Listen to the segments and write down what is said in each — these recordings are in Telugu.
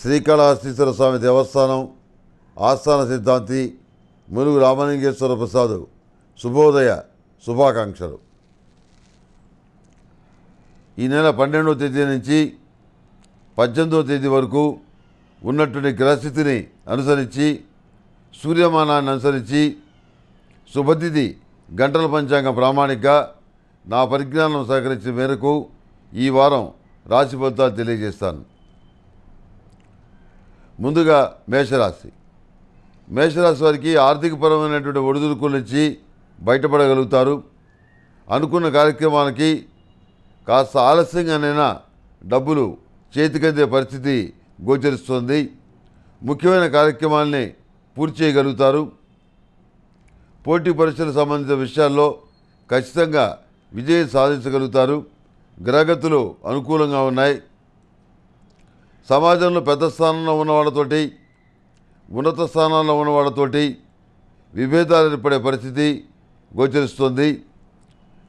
శ్రీకాళహస్తీశ్వర స్వామి దేవస్థానం ఆస్థాన సిద్ధాంతి మునుగు రామలింగేశ్వర ప్రసాద్ శుభోదయ శుభాకాంక్షలు ఈ నెల పన్నెండవ తేదీ నుంచి పద్దెనిమిదవ తేదీ వరకు ఉన్నటువంటి గ్రహస్థితిని అనుసరించి సూర్యమానాన్ని అనుసరించి శుభతిథి గంటల పంచాంగం ప్రామాణిక నా పరిజ్ఞానం సహకరించిన మేరకు ఈ వారం రాశి ఫలితాలు తెలియజేస్తాను ముందుగా మేషరాశి మేషరాశి వారికి ఆర్థికపరమైనటువంటి ఒడిదుడుకుల నుంచి బయటపడగలుగుతారు అనుకున్న కార్యక్రమానికి కాస్త ఆలస్యంగానైనా డబ్బులు చేతికందే పరిస్థితి గోచరిస్తుంది ముఖ్యమైన కార్యక్రమాల్ని పూర్తి చేయగలుగుతారు పోటీ పరీక్షలకు సంబంధించిన విషయాల్లో ఖచ్చితంగా విజయం సాధించగలుగుతారు గ్రహగతులు అనుకూలంగా ఉన్నాయి సమాజంలో పెద్ద స్థానంలో ఉన్నవాళ్ళతోటి ఉన్నత స్థానాల్లో ఉన్నవాళ్ళతోటి విభేదాలు ఏర్పడే పరిస్థితి గోచరిస్తుంది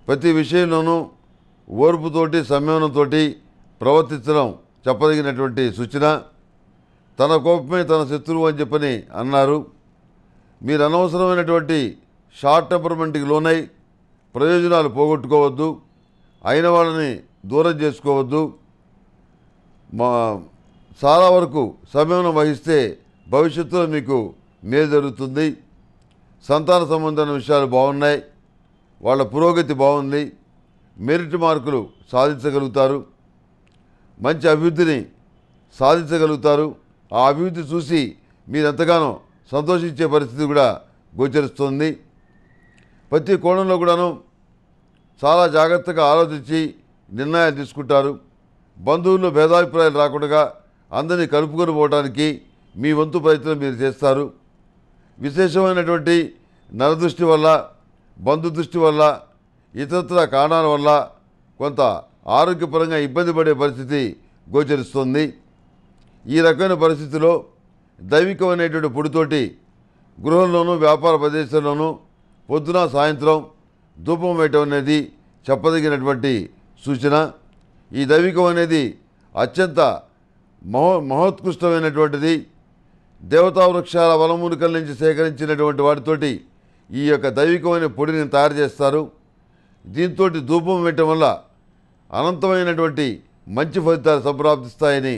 ప్రతి విషయంలోనూ ఓర్పుతోటి సంయమనంతోటి ప్రవర్తించడం చెప్పదగినటువంటి సూచన తన కోపమే తన శత్రువు అని చెప్పని అన్నారు మీరు అనవసరమైనటువంటి షార్ట్ టెంపర్మెంట్కి లోనై ప్రయోజనాలు పోగొట్టుకోవద్దు అయిన వాళ్ళని దూరం చేసుకోవద్దు మా చాలా వరకు సమయం వహిస్తే భవిష్యత్తులో మీకు మేలు జరుగుతుంది సంతాన సంబంధమైన విషయాలు బాగున్నాయి వాళ్ళ పురోగతి బాగుంది మెరిట్ మార్కులు సాధించగలుగుతారు మంచి అభివృద్ధిని సాధించగలుగుతారు ఆ అభివృద్ధి చూసి మీరెంతగానో సంతోషించే పరిస్థితి కూడా గోచరిస్తుంది ప్రతి కోణంలో కూడాను చాలా జాగ్రత్తగా ఆలోచించి నిర్ణయాలు తీసుకుంటారు బంధువుల్లో భేదాభిప్రాయాలు రాకుండా అందరినీ కలుపుకొని పోవడానికి మీ వంతు ప్రయత్నం మీరు చేస్తారు విశేషమైనటువంటి నరదృష్టి వల్ల బంధు దృష్టి వల్ల ఇతరత్ర కారణాల వల్ల కొంత ఆరోగ్యపరంగా ఇబ్బంది పడే పరిస్థితి గోచరిస్తుంది ఈ రకమైన పరిస్థితిలో దైవికమైనటువంటి పొడితోటి గృహంలోనూ వ్యాపార ప్రదేశంలోనూ పొద్దున సాయంత్రం ధూపం వేయటం అనేది చెప్పదగినటువంటి సూచన ఈ దైవికం అనేది అత్యంత మహో మహోత్కృష్టమైనటువంటిది దేవతా వృక్షాల వనమూలికల నుంచి సేకరించినటువంటి వాటితోటి ఈ యొక్క దైవికమైన పొడిని తయారు చేస్తారు దీంతో ధూపం వేయటం వల్ల అనంతమైనటువంటి మంచి ఫలితాలు సంప్రాప్తిస్తాయని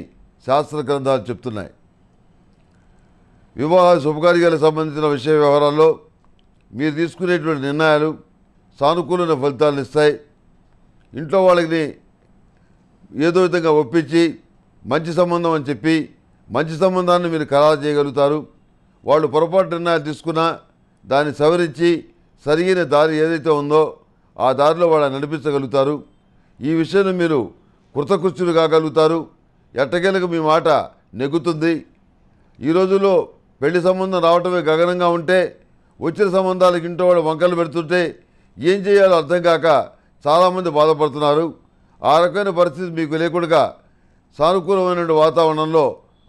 శాస్త్ర గ్రంథాలు చెప్తున్నాయి వివాహ శుభకార్యాలకు సంబంధించిన విషయ వ్యవహారాల్లో మీరు తీసుకునేటువంటి నిర్ణయాలు సానుకూలమైన ఫలితాలను ఇస్తాయి ఇంట్లో వాళ్ళకి ఏదో విధంగా ఒప్పించి మంచి సంబంధం అని చెప్పి మంచి సంబంధాన్ని మీరు ఖరారు చేయగలుగుతారు వాళ్ళు పొరపాటు నిర్ణయాలు తీసుకున్నా దాన్ని సవరించి సరిగిన దారి ఏదైతే ఉందో ఆ దారిలో వాళ్ళని నడిపించగలుగుతారు ఈ విషయంలో మీరు కృతకృత్యులు కాగలుగుతారు ఎట్టకేలకు మీ మాట నెగ్గుతుంది ఈ రోజుల్లో పెళ్లి సంబంధం రావటమే గగనంగా ఉంటే వచ్చిన సంబంధాలకు ఇంట్లో వాళ్ళు వంకలు పెడుతుంటే ఏం చేయాలో అర్థం కాక చాలామంది బాధపడుతున్నారు ఆ రకమైన పరిస్థితి మీకు లేకుండా సానుకూలమైన వాతావరణంలో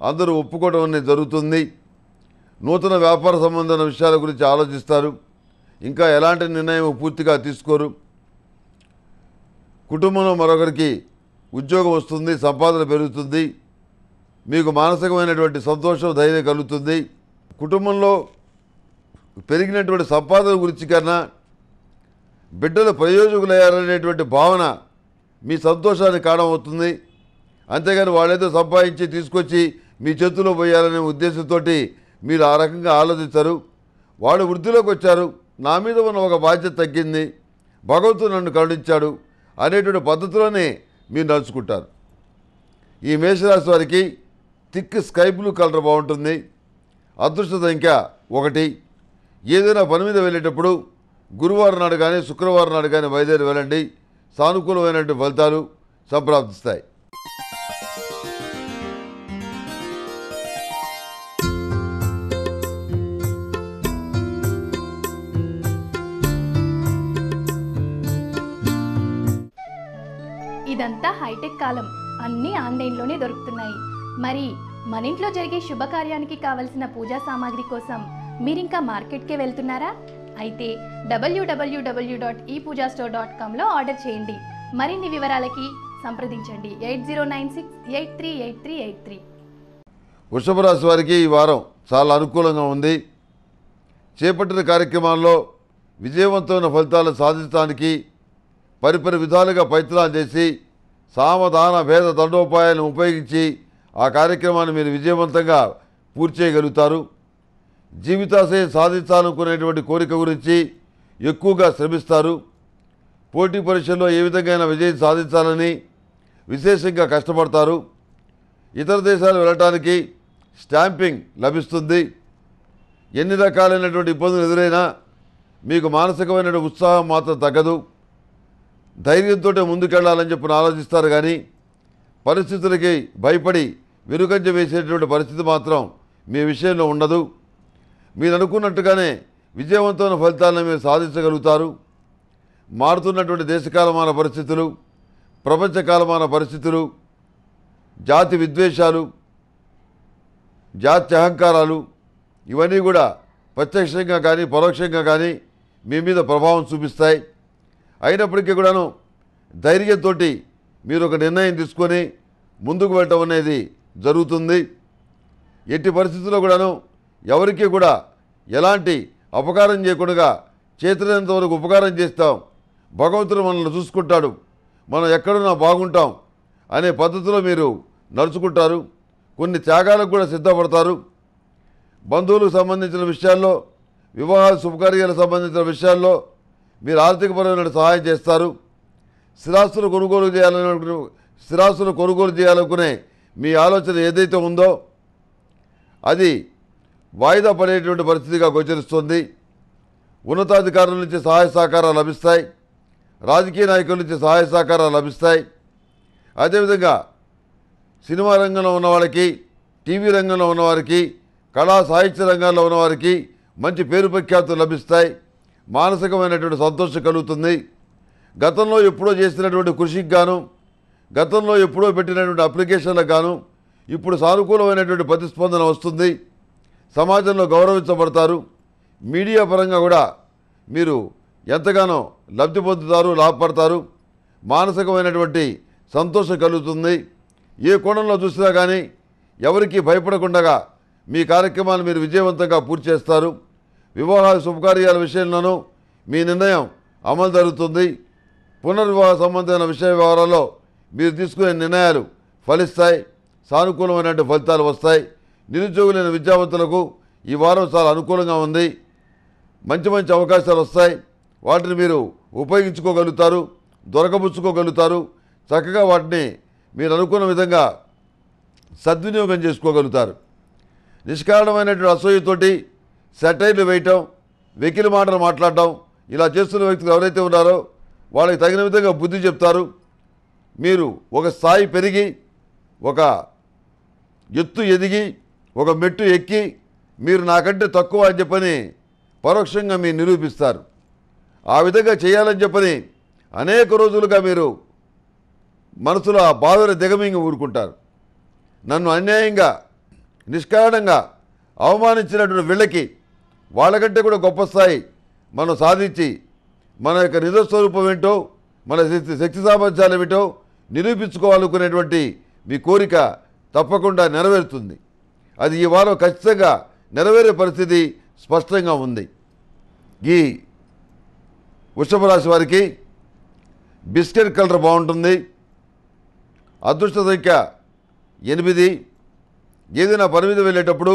అందరూ ఒప్పుకోవడం అనేది జరుగుతుంది నూతన వ్యాపార సంబంధమైన విషయాల గురించి ఆలోచిస్తారు ఇంకా ఎలాంటి నిర్ణయం పూర్తిగా తీసుకోరు కుటుంబంలో మరొకరికి ఉద్యోగం వస్తుంది సంపాదన పెరుగుతుంది మీకు మానసికమైనటువంటి సంతోషం ధైర్యం కలుగుతుంది కుటుంబంలో పెరిగినటువంటి సంపాదన గురించి కన్నా బిడ్డలు ప్రయోజకులయ్యారనేటువంటి భావన మీ సంతోషానికి కారణమవుతుంది అంతేగాని వాళ్ళేదో సంపాదించి తీసుకొచ్చి మీ చేతిలో పోయాలనే ఉద్దేశంతో మీరు ఆ రకంగా ఆలోచించారు వాళ్ళు వృద్ధిలోకి వచ్చారు నా మీద ఉన్న ఒక బాధ్యత తగ్గింది భగవంతుడు నన్ను కరుణించాడు అనేటువంటి పద్ధతిలోనే మీరు నడుచుకుంటారు ఈ మేషరాశి వారికి థిక్ స్కై బ్లూ కలర్ బాగుంటుంది అదృష్ట సంఖ్య ఒకటి ఏదైనా పని మీద వెళ్ళేటప్పుడు గురువారం నాడు కానీ శుక్రవారం నాడు కానీ బయలుదేరి వెళ్ళండి సానుకూలమైనటువంటి ఫలితాలు సంప్రాప్తిస్తాయి ఇదంతా హైటెక్ కాలం అన్నీ ఆన్లైన్లోనే దొరుకుతున్నాయి మరి మన ఇంట్లో జరిగే శుభకార్యానికి కావలసిన పూజా సామాగ్రి కోసం మీరింకా మార్కెట్కే వెళ్తున్నారా అయితే W W W dot E Pooja store dot కామ్లో ఆర్డర్ చేయండి మరిన్ని వివరాలకి సంప్రదించండి eight zero nine six eight three eight three eight three వృషభ రాశి వారికి ఈ వారం చాలా అనుకూలంగా ఉంది చేపట్టిన కార్యక్రమాల్లో విజయవంతమైన ఫలితాలు సాధించడానికి పరిపరి విధాలుగా ప్రయత్నాలు చేసి సామధాన భేద దండోపాయాలను ఉపయోగించి ఆ కార్యక్రమాన్ని మీరు విజయవంతంగా పూర్తి చేయగలుగుతారు జీవితాశయం సాధించాలనుకునేటువంటి కోరిక గురించి ఎక్కువగా శ్రమిస్తారు పోటీ పరీక్షల్లో ఏ విధంగా విజయం సాధించాలని విశేషంగా కష్టపడతారు ఇతర దేశాలు వెళ్ళటానికి స్టాంపింగ్ లభిస్తుంది ఎన్ని రకాలైనటువంటి ఇబ్బందులు ఎదురైనా మీకు మానసికమైన ఉత్సాహం మాత్రం తగ్గదు ధైర్యంతో ముందుకెళ్లాలని చెప్పి ఆలోచిస్తారు కానీ పరిస్థితులకి భయపడి వెనుకంజ వేసేటువంటి పరిస్థితి మాత్రం మీ విషయంలో ఉండదు మీరు అనుకున్నట్టుగానే విజయవంతమైన ఫలితాలను మీరు సాధించగలుగుతారు మారుతున్నటువంటి దేశకాలమాన పరిస్థితులు ప్రపంచకాలమాన పరిస్థితులు జాతి విద్వేషాలు జాతి అహంకారాలు ఇవన్నీ కూడా ప్రత్యక్షంగా కానీ పరోక్షంగా కానీ మీ మీద ప్రభావం చూపిస్తాయి అయినప్పటికీ కూడాను ధైర్యంతో మీరు ఒక నిర్ణయం తీసుకొని ముందుకు వెళ్ళటం అనేది జరుగుతుంది ఎట్టి పరిస్థితుల్లో కూడాను ఎవరికి కూడా ఎలాంటి అపకారం చేయకుండా చేతులైనంత వరకు ఉపకారం చేస్తాం భగవంతుడు మనల్ని చూసుకుంటాడు మనం ఎక్కడున్నా బాగుంటాం అనే పద్ధతిలో మీరు నడుచుకుంటారు కొన్ని త్యాగాలకు కూడా సిద్ధపడతారు బంధువులకు సంబంధించిన విషయాల్లో వివాహ శుభకార్యాలకు సంబంధించిన విషయాల్లో మీరు ఆర్థికపరమైన సహాయం చేస్తారు స్థిరాస్తులు కొనుగోలు చేయాలనుకునే స్థిరాస్తులు కొనుగోలు చేయాలనుకునే మీ ఆలోచన ఏదైతే ఉందో అది వాయిదా పడేటువంటి పరిస్థితిగా గోచరిస్తుంది ఉన్నతాధికారుల నుంచి సహాయ సహకారాలు లభిస్తాయి రాజకీయ నాయకుల నుంచి సహాయ సహకారాలు లభిస్తాయి అదేవిధంగా సినిమా రంగంలో ఉన్నవాళ్ళకి టీవీ రంగంలో ఉన్నవారికి కళా సాహిత్య రంగాల్లో ఉన్నవారికి మంచి పేరు ప్రఖ్యాతులు లభిస్తాయి మానసికమైనటువంటి సంతోషం కలుగుతుంది గతంలో ఎప్పుడో చేసినటువంటి కృషికి గాను గతంలో ఎప్పుడో పెట్టినటువంటి అప్లికేషన్లకు గాను ఇప్పుడు సానుకూలమైనటువంటి ప్రతిస్పందన వస్తుంది సమాజంలో గౌరవించబడతారు మీడియా పరంగా కూడా మీరు ఎంతగానో లబ్ధి పొందుతారు లాభపడతారు మానసికమైనటువంటి సంతోషం కలుగుతుంది ఏ కోణంలో చూసినా కానీ ఎవరికీ భయపడకుండా మీ కార్యక్రమాలు మీరు విజయవంతంగా పూర్తి చేస్తారు వివాహ శుభకార్యాల విషయంలోనూ మీ నిర్ణయం అమలు జరుగుతుంది పునర్వివాహ సంబంధమైన విషయ వ్యవహారాల్లో మీరు తీసుకునే నిర్ణయాలు ఫలిస్తాయి సానుకూలమైనటువంటి ఫలితాలు వస్తాయి నిరుద్యోగులైన విద్యావంతులకు ఈ వారం చాలా అనుకూలంగా ఉంది మంచి మంచి అవకాశాలు వస్తాయి వాటిని మీరు ఉపయోగించుకోగలుగుతారు దొరకబుచ్చుకోగలుగుతారు చక్కగా వాటిని మీరు అనుకున్న విధంగా సద్వినియోగం చేసుకోగలుగుతారు నిష్కారణమైనటువంటి అసూయతోటి సెటైర్లు వేయటం వెకిలి మాటలు మాట్లాడడం ఇలా చేస్తున్న వ్యక్తులు ఎవరైతే ఉన్నారో వాళ్ళకి తగిన విధంగా బుద్ధి చెప్తారు మీరు ఒక స్థాయి పెరిగి ఒక ఎత్తు ఎదిగి ఒక మెట్టు ఎక్కి మీరు నాకంటే తక్కువ అని చెప్పని పరోక్షంగా మీరు నిరూపిస్తారు ఆ విధంగా చేయాలని చెప్పని అనేక రోజులుగా మీరు మనసులో ఆ బాధను దిగమింగి ఊరుకుంటారు నన్ను అన్యాయంగా నిష్కారణంగా అవమానించినటువంటి వీళ్ళకి వాళ్ళకంటే కూడా గొప్ప స్థాయి మనం సాధించి మన యొక్క నిజస్వరూపం ఏంటో మన శక్తి శక్తి సామర్థ్యాలు ఏమిటో నిరూపించుకోవాలనుకునేటువంటి మీ కోరిక తప్పకుండా నెరవేరుతుంది అది ఈ వారం ఖచ్చితంగా నెరవేరే పరిస్థితి స్పష్టంగా ఉంది ఈ వృషభ రాశి వారికి బిస్కెట్ కలర్ బాగుంటుంది అదృష్ట సంఖ్య ఎనిమిది ఏదైనా పని మీద వెళ్ళేటప్పుడు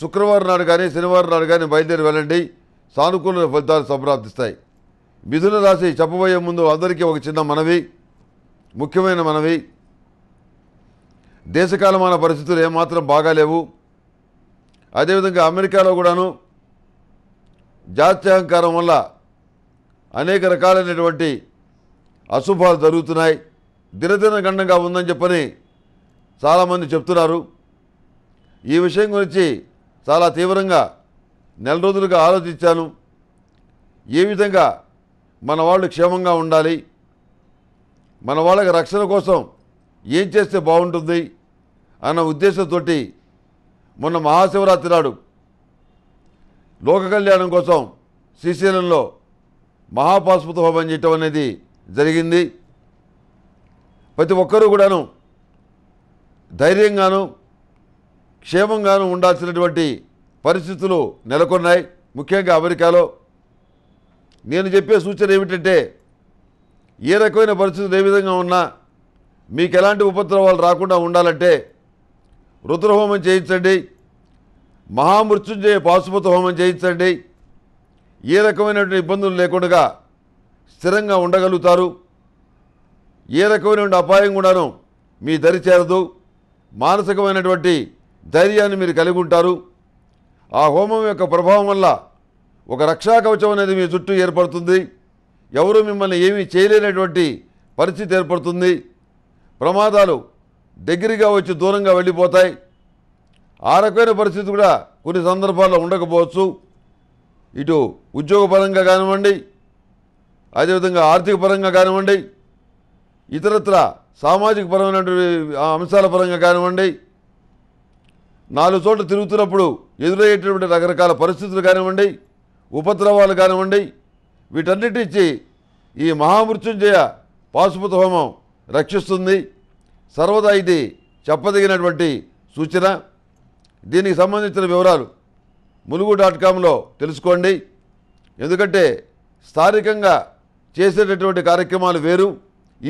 శుక్రవారం నాడు కానీ శనివారం నాడు కానీ బయలుదేరి వెళ్ళండి సానుకూల ఫలితాలు సంప్రాప్తిస్తాయి మిథున రాశి చెప్పబోయే ముందు అందరికీ ఒక చిన్న మనవి ముఖ్యమైన మనవి దేశకాలమైన పరిస్థితులు ఏమాత్రం బాగాలేవు అదేవిధంగా అమెరికాలో కూడాను జాత్యహంకారం వల్ల అనేక రకాలైనటువంటి అశుభాలు జరుగుతున్నాయి దినదిన గండంగా ఉందని చెప్పని చాలామంది చెప్తున్నారు ఈ విషయం గురించి చాలా తీవ్రంగా నెల రోజులుగా ఆలోచించాను ఏ విధంగా మన వాళ్ళు క్షేమంగా ఉండాలి మన వాళ్ళకి రక్షణ కోసం ఏం చేస్తే బాగుంటుంది అన్న ఉద్దేశంతో మొన్న మహాశివరాత్రి నాడు లోక కళ్యాణం కోసం శ్రీశైలంలో మహాపాస్పత హోమం చేయటం అనేది జరిగింది ప్రతి ఒక్కరూ కూడాను ధైర్యంగాను క్షేమంగాను ఉండాల్సినటువంటి పరిస్థితులు నెలకొన్నాయి ముఖ్యంగా అమెరికాలో నేను చెప్పే సూచన ఏమిటంటే ఏ రకమైన పరిస్థితులు ఏ విధంగా ఉన్నా మీకు ఎలాంటి ఉపద్రవాలు రాకుండా ఉండాలంటే రుద్రహోమం చేయించండి మహామృత్యుంజయ పాశుపత హోమం చేయించండి ఏ రకమైనటువంటి ఇబ్బందులు లేకుండా స్థిరంగా ఉండగలుగుతారు ఏ రకమైనటువంటి అపాయం కూడాను మీ దరి చేరదు మానసికమైనటువంటి ధైర్యాన్ని మీరు కలిగి ఉంటారు ఆ హోమం యొక్క ప్రభావం వల్ల ఒక రక్షా కవచం అనేది మీ చుట్టూ ఏర్పడుతుంది ఎవరు మిమ్మల్ని ఏమీ చేయలేనటువంటి పరిస్థితి ఏర్పడుతుంది ప్రమాదాలు దగ్గరగా వచ్చి దూరంగా వెళ్ళిపోతాయి ఆ రకమైన పరిస్థితి కూడా కొన్ని సందర్భాల్లో ఉండకపోవచ్చు ఇటు ఉద్యోగపరంగా కానివ్వండి అదేవిధంగా ఆర్థిక పరంగా కానివ్వండి ఇతరత్ర సామాజిక పరమైనటువంటి అంశాల పరంగా కానివ్వండి నాలుగు చోట్ల తిరుగుతున్నప్పుడు ఎదురయ్యేటటువంటి రకరకాల పరిస్థితులు కానివ్వండి ఉపద్రవాలు కానివ్వండి వీటన్నిటిచ్చి ఈ మహామృత్యుంజయ పాశుపత హోమం రక్షిస్తుంది సర్వదా ఇది చెప్పదగినటువంటి సూచన దీనికి సంబంధించిన వివరాలు ములుగు డాట్ కామ్లో తెలుసుకోండి ఎందుకంటే స్థానికంగా చేసేటటువంటి కార్యక్రమాలు వేరు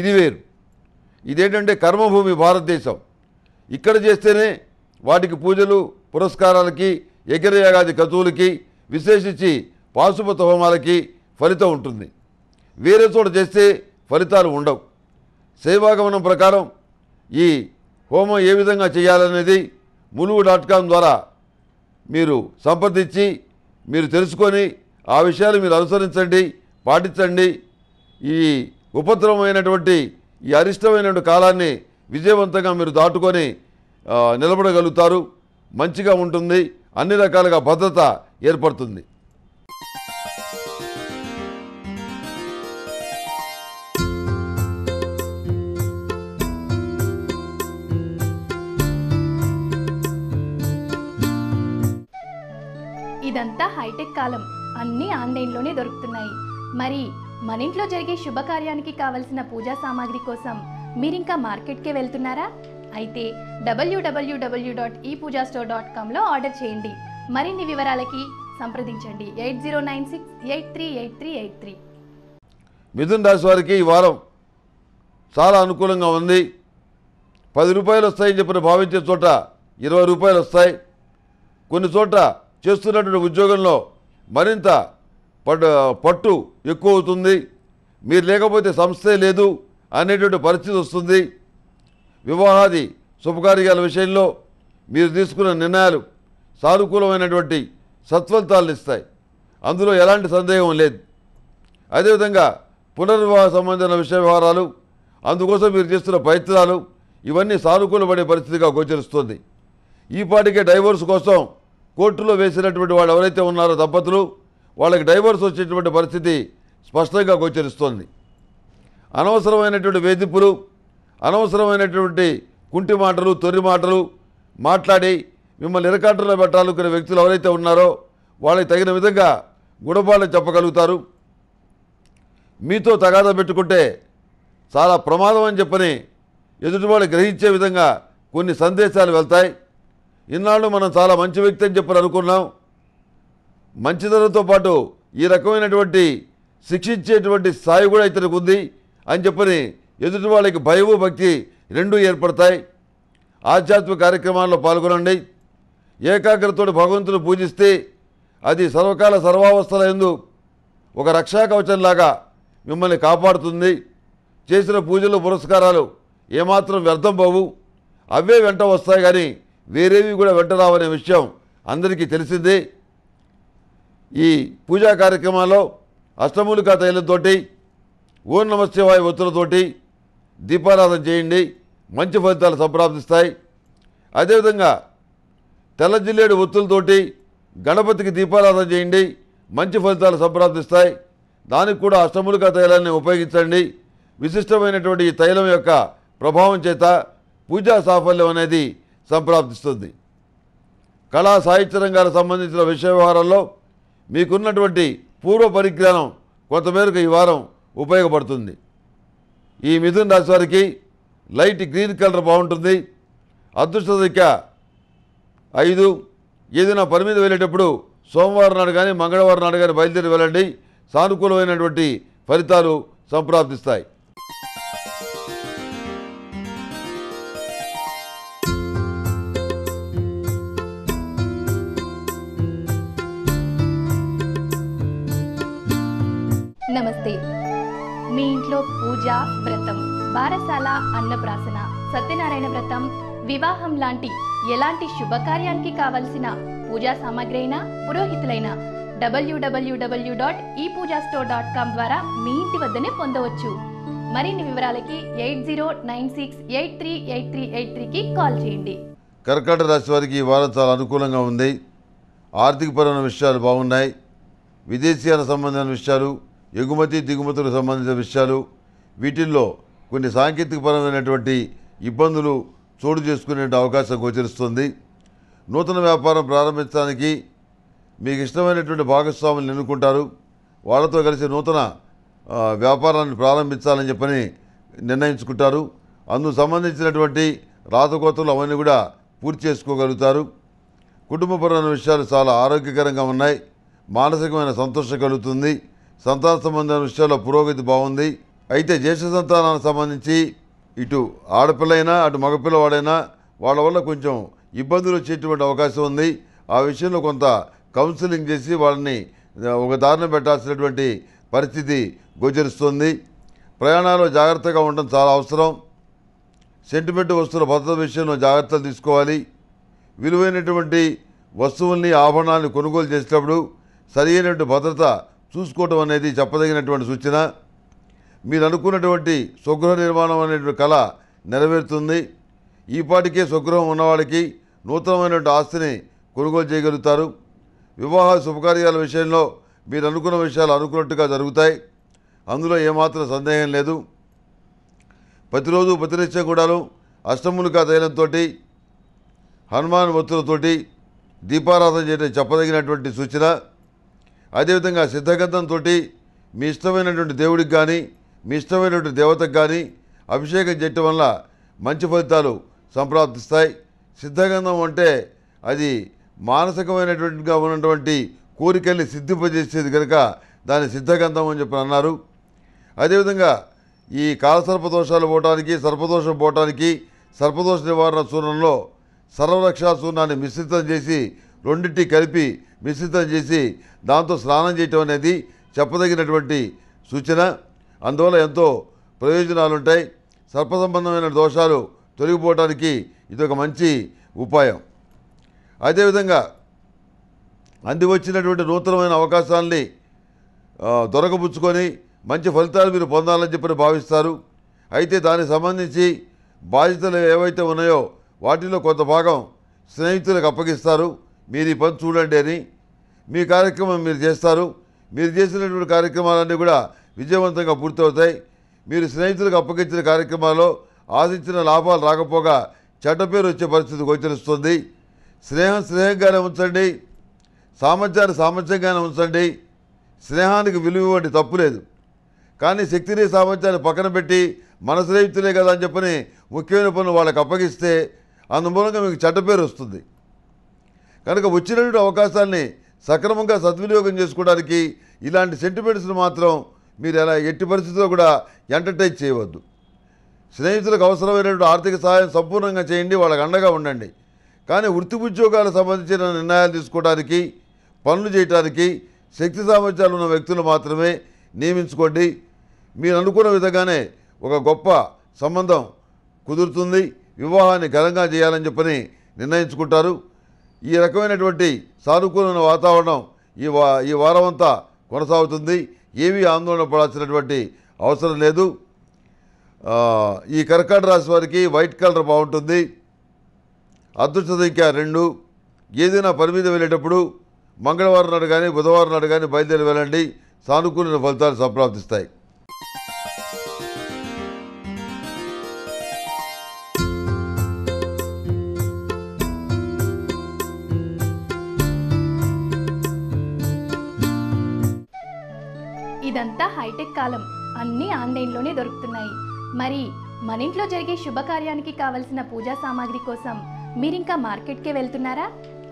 ఇది వేరు ఇదేంటంటే కర్మభూమి భారతదేశం ఇక్కడ చేస్తేనే వాటికి పూజలు పురస్కారాలకి ఎగిరయాగాది కతువులకి విశేషించి పాశుపత హోమాలకి ఫలితం ఉంటుంది వేరే చోట చేస్తే ఫలితాలు ఉండవు సేవాగమనం ప్రకారం ఈ హోమం ఏ విధంగా చేయాలనేది ములుగు డాట్ కామ్ ద్వారా మీరు సంప్రదించి మీరు తెలుసుకొని ఆ విషయాలు మీరు అనుసరించండి పాటించండి ఈ ఉపద్రవమైనటువంటి ఈ అరిష్టమైనటువంటి కాలాన్ని విజయవంతంగా మీరు దాటుకొని నిలబడగలుగుతారు మంచిగా ఉంటుంది అన్ని రకాలుగా భద్రత ఏర్పడుతుంది ఇదంతా హైటెక్ కాలం అన్నీ ఆన్లైన్లోనే దొరుకుతున్నాయి మరి మన ఇంట్లో జరిగే శుభకార్యానికి కావలసిన పూజా సామాగ్రి కోసం మీరింకా మార్కెట్కే వెళ్తున్నారా అయితే W W W dot E Pooja store dot కామ్లో ఆర్డర్ చేయండి మరిన్ని వివరాలకి సంప్రదించండి eight zero nine six eight three eight three eight three మిథున్ రాశి వారికి ఈ వారం చాలా అనుకూలంగా ఉంది పది రూపాయలు వస్తాయని చెప్పిన భావించే చోట ఇరవై రూపాయలు వస్తాయి కొన్ని చోట్ల చేస్తున్నటువంటి ఉద్యోగంలో మరింత పట్టు పట్టు ఎక్కువ అవుతుంది మీరు లేకపోతే సంస్థే లేదు అనేటువంటి పరిస్థితి వస్తుంది వివాహాది శుభకార్యాల విషయంలో మీరు తీసుకున్న నిర్ణయాలు సానుకూలమైనటువంటి సత్ఫలితాలను ఇస్తాయి అందులో ఎలాంటి సందేహం లేదు అదేవిధంగా పునర్వివాహ సంబంధించిన విషయ వ్యవహారాలు అందుకోసం మీరు చేస్తున్న ప్రయత్నాలు ఇవన్నీ సానుకూలపడే పరిస్థితిగా గోచరిస్తుంది ఈ పాటికే డైవోర్స్ కోసం కోర్టులో వేసినటువంటి వాళ్ళు ఎవరైతే ఉన్నారో దంపతులు వాళ్ళకి డైవోర్స్ వచ్చేటువంటి పరిస్థితి స్పష్టంగా గోచరిస్తుంది అనవసరమైనటువంటి వేధింపులు అనవసరమైనటువంటి కుంటి మాటలు తొరి మాటలు మాట్లాడి మిమ్మల్ని ఇరకాటంలో పెట్టాలనుకునే వ్యక్తులు ఎవరైతే ఉన్నారో వాళ్ళకి తగిన విధంగా గుణపాఠం చెప్పగలుగుతారు మీతో తగాద పెట్టుకుంటే చాలా ప్రమాదం అని చెప్పని ఎదుటివాళ్ళు గ్రహించే విధంగా కొన్ని సందేశాలు వెళ్తాయి ఇన్నాళ్ళు మనం చాలా మంచి వ్యక్తి అని చెప్పని అనుకున్నాం మంచితనంతో పాటు ఈ రకమైనటువంటి శిక్షించేటువంటి స్థాయి కూడా ఇతనికి ఉంది అని చెప్పని ఎదుటి వాళ్ళకి భయము భక్తి రెండూ ఏర్పడతాయి ఆధ్యాత్మిక కార్యక్రమాల్లో పాల్గొనండి ఏకాగ్రతోడు భగవంతుని పూజిస్తే అది సర్వకాల సర్వావస్థల ఎందు ఒక రక్షాకవచంలాగా మిమ్మల్ని కాపాడుతుంది చేసిన పూజలు పురస్కారాలు ఏమాత్రం వ్యర్థం పోవు అవే వెంట వస్తాయి కానీ వేరేవి కూడా వెంట రావనే విషయం అందరికీ తెలిసిందే ఈ పూజా కార్యక్రమాల్లో అష్టమూలికా తైలంతో ఓం నమస్తే వాయు ఒత్తులతోటి దీపారాధన చేయండి మంచి ఫలితాలు సంప్రాప్తిస్తాయి అదేవిధంగా తెల్ల జిల్లేడు ఒత్తులతోటి గణపతికి దీపారాధన చేయండి మంచి ఫలితాలు సంప్రాప్తిస్తాయి దానికి కూడా అష్టములుగా తైలాన్ని ఉపయోగించండి విశిష్టమైనటువంటి ఈ తైలం యొక్క ప్రభావం చేత పూజా సాఫల్యం అనేది సంప్రాప్తిస్తుంది కళా సాహిత్య రంగాలకు సంబంధించిన విషయ వ్యవహారాల్లో మీకున్నటువంటి పూర్వ పరిజ్ఞానం కొంతమేరకు ఈ వారం ఉపయోగపడుతుంది ఈ మిథున్ రాశి వారికి లైట్ గ్రీన్ కలర్ బాగుంటుంది అదృష్ట సంఖ్య ఐదు ఏదైనా పని మీద వెళ్ళేటప్పుడు సోమవారం నాడు కానీ మంగళవారం నాడు కానీ బయలుదేరి వెళ్ళండి సానుకూలమైనటువంటి ఫలితాలు సంప్రాప్తిస్తాయి పూజ వ్రతం బారసాల అన్నప్రాసన సత్యనారాయణ వ్రతం వివాహం లాంటి ఎలాంటి శుభకార్యానికి కావలసిన పూజా సామాగ్రి అయినా పురోహితులైన డబ్ల్యూడబ్ల్యూడబ్ల్యూ dot E Pooja store dot com ద్వారా మీ ఇంటి వద్దనే పొందవచ్చు మరిన్ని వివరాలకి eight zero nine six eight three eight three eight త్రీకి కాల్ చేయండి కర్కట రాశి వారికి ఈ వారం చాలా అనుకూలంగా ఉంది ఆర్థిక పరమైన విషయాలు బాగున్నాయి విదేశీయాల సంబంధించిన విషయాలు ఎగుమతి దిగుమతులకు సంబంధించిన విషయాలు వీటిల్లో కొన్ని సాంకేతికపరమైనటువంటి ఇబ్బందులు చోటు చేసుకునే అవకాశం గోచరిస్తుంది నూతన వ్యాపారం ప్రారంభించడానికి మీకు ఇష్టమైనటువంటి భాగస్వాములను ఎన్నుకుంటారు వాళ్ళతో కలిసి నూతన వ్యాపారాన్ని ప్రారంభించాలని చెప్పని నిర్ణయించుకుంటారు అందుకు సంబంధించినటువంటి రాతకోతలు అవన్నీ కూడా పూర్తి చేసుకోగలుగుతారు కుటుంబపరమైన విషయాలు చాలా ఆరోగ్యకరంగా ఉన్నాయి మానసికమైన సంతోషం కలుగుతుంది సంతాన సంబంధమైన విషయాల్లో పురోగతి బాగుంది అయితే జ్యేష్ఠ సంతానానికి సంబంధించి ఇటు ఆడపిల్లైనా అటు మగపిల్లవాడైనా వాళ్ళ వల్ల కొంచెం ఇబ్బందులు వచ్చేటువంటి అవకాశం ఉంది ఆ విషయంలో కొంత కౌన్సిలింగ్ చేసి వాళ్ళని ఒక దారిన పెట్టాల్సినటువంటి పరిస్థితి గోచరిస్తుంది ప్రయాణాల్లో జాగ్రత్తగా ఉండడం చాలా అవసరం సెంటిమెంట్ వస్తువుల భద్రత విషయంలో జాగ్రత్తలు తీసుకోవాలి విలువైనటువంటి వస్తువుల్ని ఆభరణాలను కొనుగోలు చేసేటప్పుడు సరైనటువంటి భద్రత చూసుకోవటం అనేది చెప్పదగినటువంటి సూచన మీరు అనుకున్నటువంటి స్వగృహ నిర్మాణం అనేటువంటి కళ నెరవేరుతుంది ఈపాటికే స్వగృహం ఉన్నవాడికి నూతనమైనటువంటి ఆస్తిని కొనుగోలు చేయగలుగుతారు వివాహ శుభకార్యాల విషయంలో మీరు అనుకున్న విషయాలు అనుకున్నట్టుగా జరుగుతాయి అందులో ఏమాత్రం సందేహం లేదు ప్రతిరోజు ప్రతినిత్యం కూడాను అష్టములుగా తైలంతో హనుమాన్ వత్తులతోటి దీపారాధన చేయడం చెప్పదగినటువంటి సూచన అదేవిధంగా సిద్ధగంధంతో మీ ఇష్టమైనటువంటి దేవుడికి కానీ మీ ఇష్టమైనటువంటి దేవతకు కానీ అభిషేకం చేయటం వల్ల మంచి ఫలితాలు సంప్రాప్తిస్తాయి సిద్ధగంధం అంటే అది మానసికమైనటువంటిగా ఉన్నటువంటి కోరికల్ని సిద్ధింపజేసేది కనుక దాని సిద్ధగంధం అని చెప్పి అన్నారు అదేవిధంగా ఈ కాలసర్పదోషాలు పోవటానికి సర్పదోషం పోవటానికి సర్పదోష నివారణ చూర్ణంలో సర్వరక్షా చూర్ణాన్ని మిశ్రితం చేసి రెండింటి కలిపి మిశ్రితం చేసి దాంతో స్నానం చేయటం అనేది చెప్పదగినటువంటి సూచన అందువల్ల ఎంతో ప్రయోజనాలుంటాయి సర్పసంబంధమైన దోషాలు తొలగిపోవటానికి ఒక మంచి ఉపాయం అదేవిధంగా అంది వచ్చినటువంటి నూతనమైన అవకాశాలని దొరకబుచ్చుకొని మంచి ఫలితాలు మీరు పొందాలని చెప్పి భావిస్తారు అయితే దానికి సంబంధించి బాధ్యతలు ఏవైతే ఉన్నాయో వాటిలో కొంత భాగం స్నేహితులకు అప్పగిస్తారు మీరు ఈ పని చూడండి అని మీ కార్యక్రమం మీరు చేస్తారు మీరు చేసినటువంటి కార్యక్రమాలన్నీ కూడా విజయవంతంగా పూర్తవుతాయి మీరు స్నేహితులకు అప్పగించిన కార్యక్రమాల్లో ఆశించిన లాభాలు రాకపోగా చెడ్డ పేరు వచ్చే పరిస్థితి గోచరిస్తుంది స్నేహం స్నేహంగానే ఉంచండి సామర్థ్యాన్ని సామర్థ్యంగానే ఉంచండి స్నేహానికి విలువ ఇవ్వండి తప్పులేదు కానీ శక్తిని సామర్థ్యాన్ని పక్కన పెట్టి మన స్నేహితులే కదా అని చెప్పని ముఖ్యమైన పనులు వాళ్ళకి అప్పగిస్తే అందుమూలంగా మీకు చెడ్డ పేరు వస్తుంది కనుక వచ్చినటువంటి అవకాశాన్ని సక్రమంగా సద్వినియోగం చేసుకోవడానికి ఇలాంటి సెంటిమెంట్స్ని మాత్రం మీరు ఎలా ఎట్టి పరిస్థితిలో కూడా ఎంటర్టైన్ చేయవద్దు స్నేహితులకు అవసరమైనటువంటి ఆర్థిక సహాయం సంపూర్ణంగా చేయండి వాళ్ళకి అండగా ఉండండి కానీ వృత్తి ఉద్యోగాలకు సంబంధించిన నిర్ణయాలు తీసుకోవడానికి పనులు చేయడానికి శక్తి సామర్థ్యాలు ఉన్న వ్యక్తులు మాత్రమే నియమించుకోండి మీరు అనుకున్న విధంగానే ఒక గొప్ప సంబంధం కుదురుతుంది వివాహాన్ని ఘనంగా చేయాలని చెప్పని నిర్ణయించుకుంటారు ఈ రకమైనటువంటి సానుకూలమైన వాతావరణం ఈ వా ఈ వారమంతా కొనసాగుతుంది ఏవి ఆందోళన పడాల్సినటువంటి అవసరం లేదు ఈ కర్కాట రాశి వారికి వైట్ కలర్ బాగుంటుంది అదృష్ట సంఖ్య రెండు ఏదైనా పని మీద వెళ్ళేటప్పుడు మంగళవారం నాడు కానీ బుధవారం నాడు కానీ బయలుదేరి వెళ్ళండి సానుకూల ఫలితాలు సంప్రాప్తిస్తాయి కాలం అన్నీ ఆన్లైన్లోనే దొరుకుతున్నాయి మరి మన ఇంట్లో జరిగే శుభకార్యానికి కావలసిన పూజా సామాగ్రి కోసం మీరింకా మార్కెట్కే వెళ్తున్నారా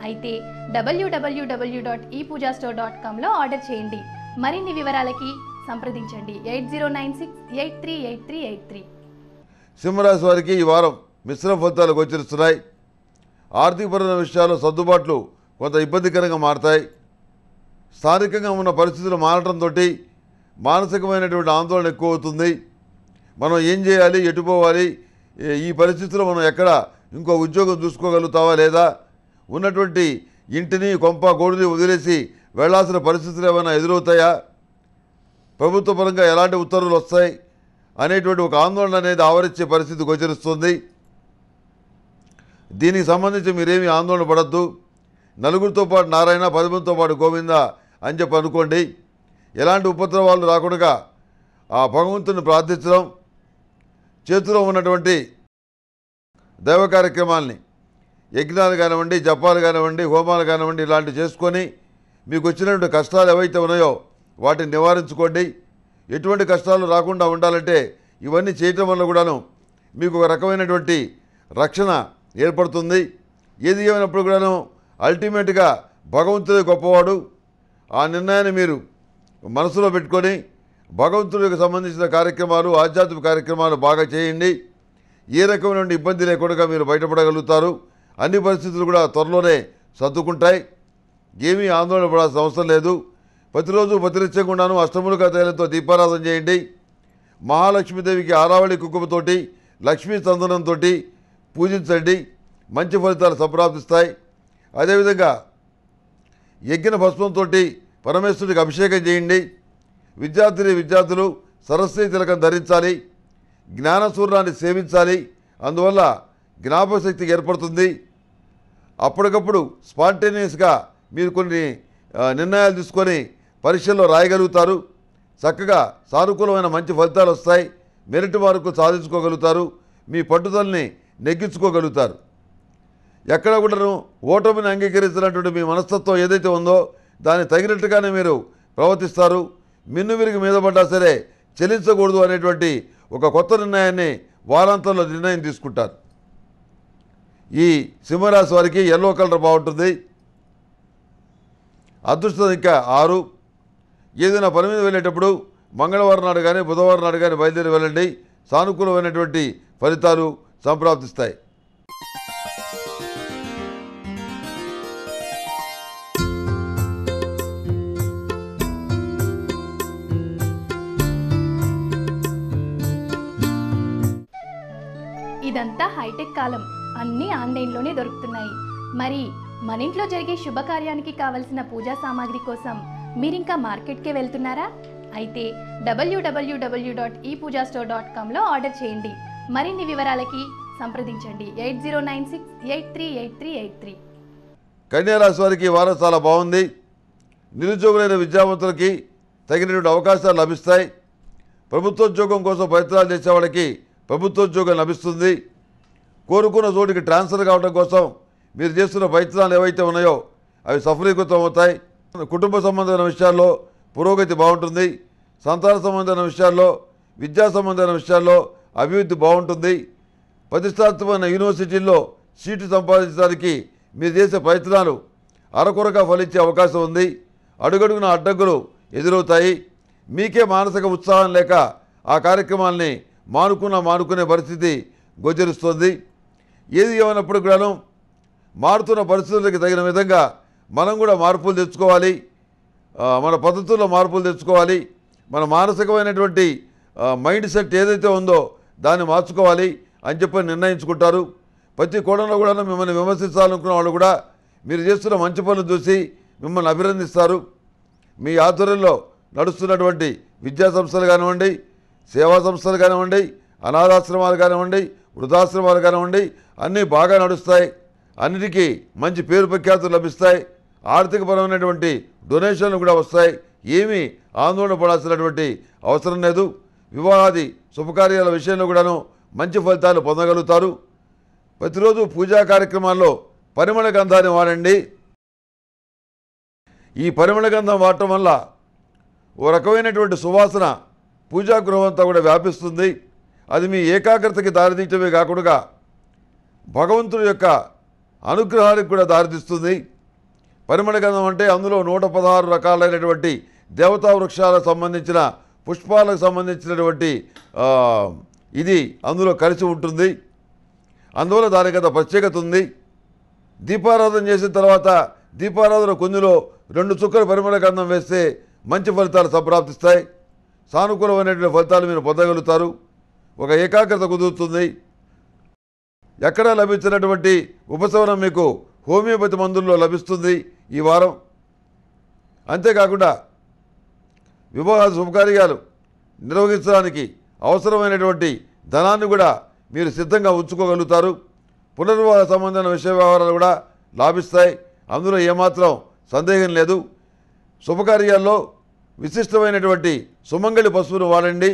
అయితే W W W dot E Pooja store dot కామ్లో ఆర్డర్ చేయండి మరిన్ని వివరాలకి సంప్రదించండి eight zero nine six eight three eight three eight three సింహరాశి వారికి ఈ వారం మిశ్రమ ఫలితాలు గోచరిస్తున్నాయి ఆర్థికపరమైన విషయాల్లో సర్దుబాట్లు కొంత ఇబ్బందికరంగా మారతాయి స్థానికంగా ఉన్న పరిస్థితులు మారటంతో మానసికమైనటువంటి ఆందోళన ఎక్కువ అవుతుంది మనం ఏం చేయాలి ఎటుపోవాలి ఈ పరిస్థితిలో మనం ఎక్కడ ఇంకో ఉద్యోగం చూసుకోగలుగుతావా లేదా ఉన్నటువంటి ఇంటిని కొంప గోడుని వదిలేసి వెళ్లాల్సిన పరిస్థితులు ఏమైనా ఎదురవుతాయా ప్రభుత్వ పరంగా ఎలాంటి ఉత్తర్వులు వస్తాయి అనేటువంటి ఒక ఆందోళన అనేది ఆవరించే పరిస్థితి గోచరిస్తుంది దీనికి సంబంధించి మీరేమీ ఆందోళన పడద్దు నలుగురితో పాటు నారాయణ పదమంతో పాటు గోవింద అని చెప్పి అనుకోండి ఎలాంటి ఉపద్రవాలు రాకుండా ఆ భగవంతుని ప్రార్థించడం చేతిలో ఉన్నటువంటి దైవ కార్యక్రమాల్ని యజ్ఞాలు కానివ్వండి జపాలు కానివ్వండి హోమాలు కానివ్వండి ఇలాంటివి చేసుకొని మీకు వచ్చినటువంటి కష్టాలు ఏవైతే ఉన్నాయో వాటిని నివారించుకోండి ఎటువంటి కష్టాలు రాకుండా ఉండాలంటే ఇవన్నీ చేయటం వల్ల కూడాను మీకు ఒక రకమైనటువంటి రక్షణ ఏర్పడుతుంది ఏది ఏమైనప్పుడు కూడాను అల్టిమేట్గా భగవంతుడే గొప్పవాడు ఆ నిర్ణయాన్ని మీరు మనసులో పెట్టుకొని భగవంతుడికి సంబంధించిన కార్యక్రమాలు ఆధ్యాత్మిక కార్యక్రమాలు బాగా చేయండి ఏ రకమైన ఇబ్బంది లేకుండా మీరు బయటపడగలుగుతారు అన్ని పరిస్థితులు కూడా త్వరలోనే సర్దుకుంటాయి ఏమీ ఆందోళన పడాల్సిన అవసరం లేదు ప్రతిరోజు ప్రతినిత్యకుండాను అష్టములుగా కథలతో దీపారాధన చేయండి మహాలక్ష్మీదేవికి ఆరావళి కుక్కుమతోటి లక్ష్మీ చందనంతో పూజించండి మంచి ఫలితాలు సంప్రాప్తిస్తాయి అదేవిధంగా యజ్ఞ భస్మంతో పరమేశ్వరుడికి అభిషేకం చేయండి విద్యార్థిని విద్యార్థులు సరస్వతి తిలకం ధరించాలి జ్ఞానసూర్ణాన్ని సేవించాలి అందువల్ల శక్తి ఏర్పడుతుంది అప్పటికప్పుడు స్పాంటేనియస్గా మీరు కొన్ని నిర్ణయాలు తీసుకొని పరీక్షల్లో రాయగలుగుతారు చక్కగా సానుకూలమైన మంచి ఫలితాలు వస్తాయి మెరిట్ మార్కు సాధించుకోగలుగుతారు మీ పట్టుదలని నెగ్గించుకోగలుగుతారు ఎక్కడ కూడాను ఓటమిని అంగీకరించినటువంటి మీ మనస్తత్వం ఏదైతే ఉందో దాన్ని తగినట్టుగానే మీరు ప్రవర్తిస్తారు మిన్ను విరిగి మీద పడ్డా సరే చెల్లించకూడదు అనేటువంటి ఒక కొత్త నిర్ణయాన్ని వారాంతంలో నిర్ణయం తీసుకుంటారు ఈ సింహరాశి వారికి ఎల్లో కలర్ బాగుంటుంది అదృష్టం ఇంకా ఆరు ఏదైనా పని మీద వెళ్ళేటప్పుడు మంగళవారం నాడు కానీ బుధవారం నాడు కానీ బయలుదేరి వెళ్ళండి సానుకూలమైనటువంటి ఫలితాలు సంప్రాప్తిస్తాయి హైటెక్ కాలం అన్నీ ఆన్లైన్లోనే దొరుకుతున్నాయి మరి మన ఇంట్లో జరిగే శుభకార్యానికి కావలసిన పూజా సామాగ్రి కోసం మీరింకా మార్కెట్కే వెళ్తున్నారా అయితే W W W dot E Pooja store dot కామ్లో ఆర్డర్ చేయండి మరిన్ని వివరాలకి సంప్రదించండి eight zero nine six eight three eight three eight three కన్యారాశి వారికి వారం చాలా బాగుంది నిరుద్యోగులైన విద్యావంతులకి తగినటువంటి అవకాశాలు లభిస్తాయి ప్రభుత్వోద్యోగం కోసం ప్రయత్నాలు చేసే వాళ్ళకి ప్రభుత్వోద్యోగం లభిస్తుంది కోరుకున్న చోటికి ట్రాన్స్ఫర్ కావడం కోసం మీరు చేస్తున్న ప్రయత్నాలు ఏవైతే ఉన్నాయో అవి సఫలీకృతం అవుతాయి కుటుంబ సంబంధమైన విషయాల్లో పురోగతి బాగుంటుంది సంతాన సంబంధమైన విషయాల్లో విద్యా సంబంధమైన విషయాల్లో అభివృద్ధి బాగుంటుంది ప్రతిష్టాత్మకమైన యూనివర్సిటీల్లో సీటు సంపాదించడానికి మీరు చేసే ప్రయత్నాలు అరకొరగా ఫలించే అవకాశం ఉంది అడుగడుగున అడ్డంకులు ఎదురవుతాయి మీకే మానసిక ఉత్సాహం లేక ఆ కార్యక్రమాల్ని మానుకున్న మానుకునే పరిస్థితి గోచరిస్తుంది ఏది ఏమైనప్పుడు కూడాను మారుతున్న పరిస్థితులకి తగిన విధంగా మనం కూడా మార్పులు తెచ్చుకోవాలి మన పద్ధతుల్లో మార్పులు తెచ్చుకోవాలి మన మానసికమైనటువంటి మైండ్ సెట్ ఏదైతే ఉందో దాన్ని మార్చుకోవాలి అని చెప్పి నిర్ణయించుకుంటారు ప్రతి కోణంలో కూడా మిమ్మల్ని విమర్శించాలనుకున్న వాళ్ళు కూడా మీరు చేస్తున్న మంచి పనులు చూసి మిమ్మల్ని అభినందిస్తారు మీ ఆధ్వర్యంలో నడుస్తున్నటువంటి విద్యా సంస్థలు కానివ్వండి సేవా సంస్థలు కానివ్వండి అనాథాశ్రమాలు కానివ్వండి వృద్ధాశ్రమాలు కానివ్వండి అన్నీ బాగా నడుస్తాయి అన్నిటికీ మంచి పేరు ప్రఖ్యాతులు లభిస్తాయి ఆర్థికపరమైనటువంటి డొనేషన్లు కూడా వస్తాయి ఏమీ ఆందోళన పడాల్సినటువంటి అవసరం లేదు వివాహాది శుభకార్యాల విషయంలో కూడాను మంచి ఫలితాలు పొందగలుగుతారు ప్రతిరోజు పూజా కార్యక్రమాల్లో పరిమళ గంధాన్ని వాడండి ఈ పరిమళ గంధం వాడటం వల్ల ఓ రకమైనటువంటి సువాసన పూజా గృహం అంతా కూడా వ్యాపిస్తుంది అది మీ ఏకాగ్రతకి దారితీయటమే కాకుండా భగవంతుడి యొక్క అనుగ్రహానికి కూడా దారితీస్తుంది పరిమళ గంధం అంటే అందులో నూట పదహారు రకాలైనటువంటి దేవతా వృక్షాలకు సంబంధించిన పుష్పాలకు సంబంధించినటువంటి ఇది అందులో కలిసి ఉంటుంది అందువల్ల దానికి అంత ప్రత్యేకత ఉంది దీపారాధన చేసిన తర్వాత దీపారాధన కొందిలో రెండు చుక్కలు పరిమళ గంధం వేస్తే మంచి ఫలితాలు సంప్రాప్తిస్తాయి సానుకూలమైనటువంటి ఫలితాలు మీరు పొందగలుగుతారు ఒక ఏకాగ్రత కుదురుతుంది ఎక్కడా లభించినటువంటి ఉపశమనం మీకు హోమియోపతి మందుల్లో లభిస్తుంది ఈ వారం అంతేకాకుండా వివాహ శుభకార్యాలు నిర్వహించడానికి అవసరమైనటువంటి ధనాన్ని కూడా మీరు సిద్ధంగా ఉంచుకోగలుగుతారు పునర్వివాహ సంబంధమైన విషయ వ్యవహారాలు కూడా లాభిస్తాయి అందులో ఏమాత్రం సందేహం లేదు శుభకార్యాల్లో విశిష్టమైనటువంటి సుమంగళి పశువును వాడండి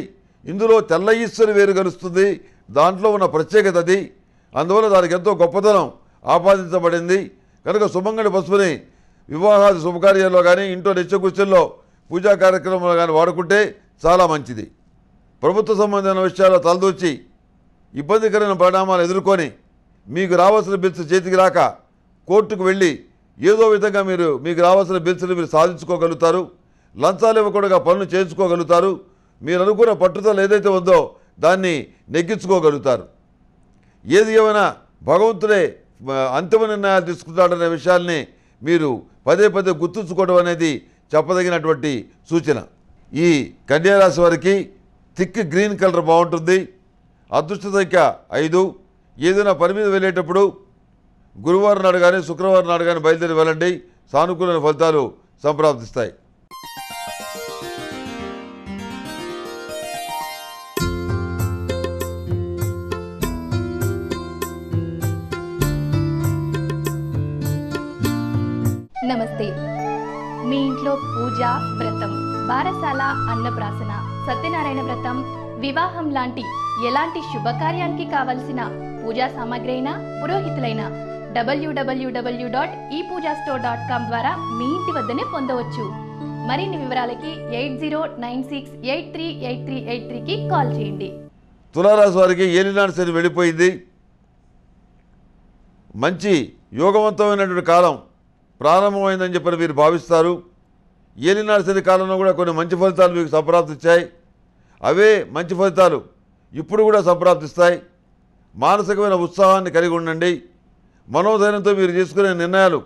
ఇందులో తెల్ల ఈశ్వరి వేరు కలుస్తుంది దాంట్లో ఉన్న ప్రత్యేకత అది అందువల్ల దానికి ఎంతో గొప్పతనం ఆపాదించబడింది కనుక సుమంగళి పసుపుని వివాహాది శుభకార్యాల్లో కానీ ఇంట్లో నిత్యకృత్యంలో పూజా కార్యక్రమంలో కానీ వాడుకుంటే చాలా మంచిది ప్రభుత్వ సంబంధమైన విషయాల్లో తలదూచి ఇబ్బందికరమైన పరిణామాలు ఎదుర్కొని మీకు రావాల్సిన బిల్స్ చేతికి రాక కోర్టుకు వెళ్ళి ఏదో విధంగా మీరు మీకు రావాల్సిన బిల్స్ని మీరు సాధించుకోగలుగుతారు లంచాలు ఇవ్వకుండా పనులు చేయించుకోగలుగుతారు మీరు అనుకున్న పట్టుదల ఏదైతే ఉందో దాన్ని నెగ్గించుకోగలుగుతారు ఏది ఏమైనా భగవంతుడే అంతిమ నిర్ణయాలు తీసుకుంటాడనే విషయాల్ని మీరు పదే పదే గుర్తుంచుకోవడం అనేది చెప్పదగినటువంటి సూచన ఈ కన్యారాశి వారికి థిక్ గ్రీన్ కలర్ బాగుంటుంది అదృష్ట సంఖ్య ఐదు ఏదైనా పని మీద వెళ్ళేటప్పుడు గురువారం నాడు కానీ శుక్రవారం నాడు కానీ బయలుదేరి వెళ్ళండి సానుకూల ఫలితాలు సంప్రాప్తిస్తాయి పూజ వ్రతం బారసాల అన్నప్రాసన సత్యనారాయణ వ్రతం వివాహం లాంటి ఎలాంటి శుభకార్యానికి కావలసిన పూజా సామాగ్రి అయినా పురోహితులైన డబ్ల్యూడబ్ల్యూడబ్ల్యూ dot E Pooja store dot com ద్వారా మీ ఇంటి వద్దనే పొందవచ్చు మరిన్ని వివరాలకి eight zero nine six eight three eight three eight త్రీకి కాల్ చేయండి తులారాశి వారికి ఏలినాడు సరి వెళ్ళిపోయింది మంచి యోగవంతమైనటువంటి కాలం ప్రారంభమైందని చెప్పని మీరు భావిస్తారు ఏలినాడు శని కాలంలో కూడా కొన్ని మంచి ఫలితాలు మీకు సంప్రాప్తిచ్చాయి అవే మంచి ఫలితాలు ఇప్పుడు కూడా సంప్రాప్తిస్తాయి మానసికమైన ఉత్సాహాన్ని కలిగి ఉండండి మనోధైర్యంతో మీరు చేసుకునే నిర్ణయాలు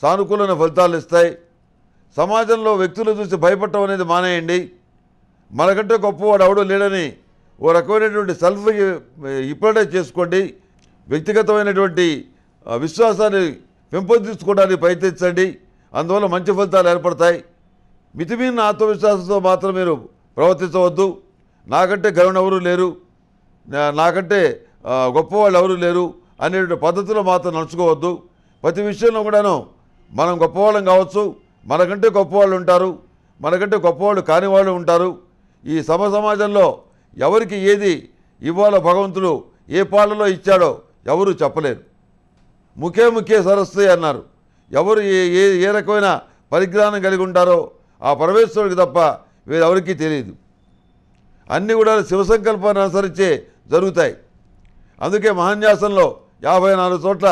సానుకూలమైన ఫలితాలు ఇస్తాయి సమాజంలో వ్యక్తులు చూసి భయపడటం అనేది మానేయండి మనకంటే గొప్పవాడు ఎవడో లేడని ఓ రకమైనటువంటి సెల్ఫ్ ఇప్పుడే చేసుకోండి వ్యక్తిగతమైనటువంటి విశ్వాసాన్ని పెంపొందించుకోవడానికి ప్రయత్నించండి అందువల్ల మంచి ఫలితాలు ఏర్పడతాయి మితిమీన ఆత్మవిశ్వాసంతో మాత్రం మీరు ప్రవర్తించవద్దు నాకంటే గరుణ ఎవరు లేరు నాకంటే గొప్పవాళ్ళు ఎవరు లేరు అనేటువంటి పద్ధతిలో మాత్రం నడుచుకోవద్దు ప్రతి విషయంలో కూడాను మనం గొప్పవాళ్ళం కావచ్చు మనకంటే గొప్పవాళ్ళు ఉంటారు మనకంటే గొప్పవాళ్ళు కాని వాళ్ళు ఉంటారు ఈ సమ సమాజంలో ఎవరికి ఏది ఇవాళ భగవంతుడు ఏ పాలలో ఇచ్చాడో ఎవరు చెప్పలేరు ముఖే ముఖే సరస్సు అన్నారు ఎవరు ఏ ఏ రకమైన పరిజ్ఞానం కలిగి ఉంటారో ఆ పరమేశ్వరుడికి తప్ప వీరెవరికీ తెలియదు అన్నీ కూడా శివ సంకల్పాన్ని అనుసరించే జరుగుతాయి అందుకే మహాన్యాసంలో యాభై నాలుగు చోట్ల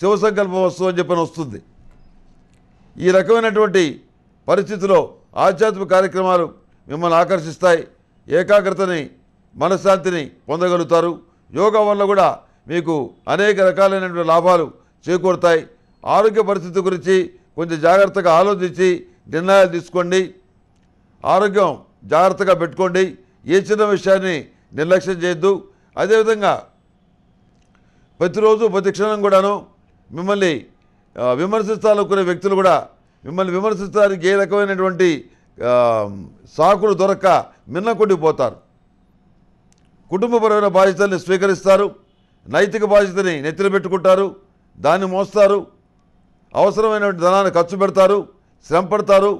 శివ సంకల్పం వస్తువు చెప్పని వస్తుంది ఈ రకమైనటువంటి పరిస్థితిలో ఆధ్యాత్మిక కార్యక్రమాలు మిమ్మల్ని ఆకర్షిస్తాయి ఏకాగ్రతని మనశ్శాంతిని పొందగలుగుతారు యోగా వల్ల కూడా మీకు అనేక రకాలైనటువంటి లాభాలు చేకూరుతాయి ఆరోగ్య పరిస్థితి గురించి కొంచెం జాగ్రత్తగా ఆలోచించి నిర్ణయాలు తీసుకోండి ఆరోగ్యం జాగ్రత్తగా పెట్టుకోండి ఏ చిన్న విషయాన్ని నిర్లక్ష్యం చేయొద్దు అదేవిధంగా ప్రతిరోజు ప్రతి క్షణం కూడాను మిమ్మల్ని విమర్శించాలనుకునే వ్యక్తులు కూడా మిమ్మల్ని విమర్శించడానికి ఏ రకమైనటువంటి సాకులు దొరక్క మిన్నకొండిపోతారు కుటుంబపరమైన బాధ్యతల్ని స్వీకరిస్తారు నైతిక బాధ్యతని నెత్తిన పెట్టుకుంటారు దాన్ని మోస్తారు అవసరమైనటువంటి ధనాన్ని ఖర్చు పెడతారు శ్రమపడతారు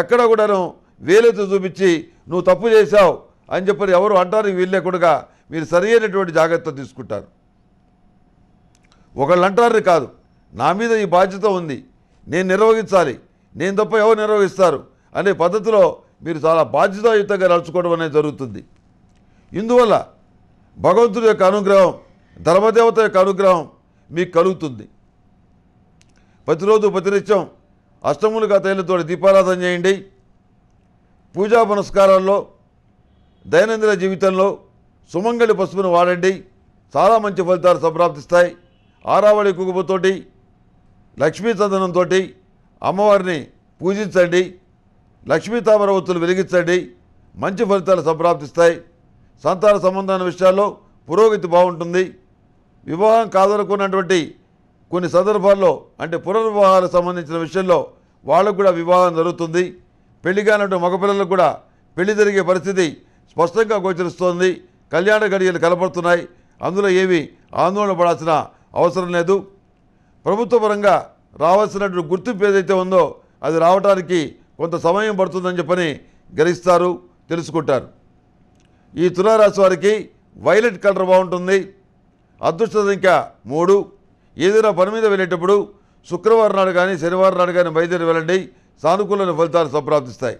ఎక్కడ కూడాను వేలెత్తు చూపించి నువ్వు తప్పు చేశావు అని చెప్పని ఎవరు అంటారు కూడా మీరు సరి అయినటువంటి జాగ్రత్త తీసుకుంటారు ఒకళ్ళు అంటారు కాదు నా మీద ఈ బాధ్యత ఉంది నేను నిర్వహించాలి నేను తప్ప ఎవరు నిర్వహిస్తారు అనే పద్ధతిలో మీరు చాలా బాధ్యతాయుతంగా నడుచుకోవడం అనేది జరుగుతుంది ఇందువల్ల భగవంతుడి యొక్క అనుగ్రహం ధర్మదేవత యొక్క అనుగ్రహం మీకు కలుగుతుంది ప్రతిరోజు ప్రతినిత్యం అష్టములు తైలతో దీపారాధన చేయండి పూజా పునస్కారాల్లో దైనందిన జీవితంలో సుమంగళి పసుపును వాడండి చాలా మంచి ఫలితాలు సంప్రాప్తిస్తాయి ఆరావళి కుగుపుతోటి లక్ష్మీ చందనంతో అమ్మవారిని పూజించండి లక్ష్మీ తామర ఒత్తులు వెలిగించండి మంచి ఫలితాలు సంప్రాప్తిస్తాయి సంతాన సంబంధమైన విషయాల్లో పురోగతి బాగుంటుంది వివాహం కాదనుకున్నటువంటి కొన్ని సందర్భాల్లో అంటే పునర్వివాహాలకు సంబంధించిన విషయంలో వాళ్ళకు కూడా వివాహం జరుగుతుంది పెళ్లి కానటువంటి మగపిల్లలకు కూడా పెళ్లి జరిగే పరిస్థితి స్పష్టంగా గోచరిస్తోంది కళ్యాణ గడియలు కనపడుతున్నాయి అందులో ఏవి ఆందోళన పడాల్సిన అవసరం లేదు ప్రభుత్వ పరంగా రావాల్సినటువంటి గుర్తింపు ఏదైతే ఉందో అది రావడానికి కొంత సమయం పడుతుందని చెప్పని గ్రహిస్తారు తెలుసుకుంటారు ఈ తులారాశి వారికి వైలెట్ కలర్ బాగుంటుంది అదృష్ట సంఖ్య మూడు ఏదైనా పని మీద వెళ్ళేటప్పుడు శుక్రవారం నాడు కానీ శనివారం నాడు కానీ బయలుదేరి వెళ్ళండి సానుకూలమైన ఫలితాలు సంప్రాప్తిస్తాయి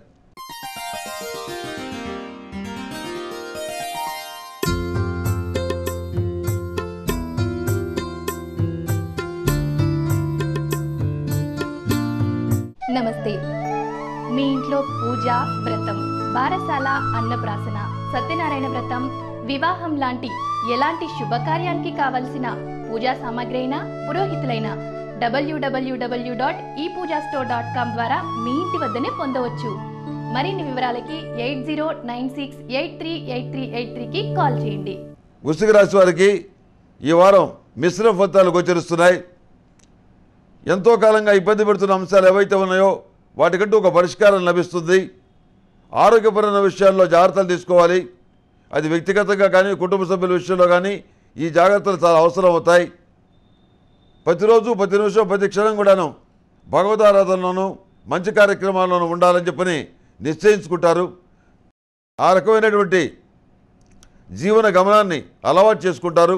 నమస్తే మీ ఇంట్లో పూజ వ్రతం బారసాల అన్నప్రాసన సత్యనారాయణ వ్రతం వివాహం లాంటి ఎలాంటి శుభకార్యానికి కావలసిన పూజా సామాగ్రి అయినా పురోహితులైన డబ్ల్యూడబ్ల్యూడబ్ల్యూ dot E Pooja store dot com ద్వారా మీ ఇంటి వద్దనే పొందవచ్చు మరిన్ని వివరాలకి eight zero nine six eight three eight three eight త్రీకి కాల్ చేయండి వృశ్చిక రాశి వారికి ఈ వారం మిశ్రమ ఫలితాలు గోచరిస్తున్నాయి ఎంతో కాలంగా ఇబ్బంది పెడుతున్న అంశాలు ఏవైతే ఉన్నాయో వాటికంటూ ఒక పరిష్కారం లభిస్తుంది ఆరోగ్యపరమైన విషయాల్లో జాగ్రత్తలు తీసుకోవాలి అది వ్యక్తిగతంగా కానీ కుటుంబ సభ్యుల విషయంలో కానీ ఈ జాగ్రత్తలు చాలా అవసరం అవుతాయి ప్రతిరోజు ప్రతి నిమిషం ప్రతి క్షణం కూడాను భగవదారాధనలోనూ మంచి కార్యక్రమాల్లోనూ ఉండాలని చెప్పని నిశ్చయించుకుంటారు ఆ రకమైనటువంటి జీవన గమనాన్ని అలవాటు చేసుకుంటారు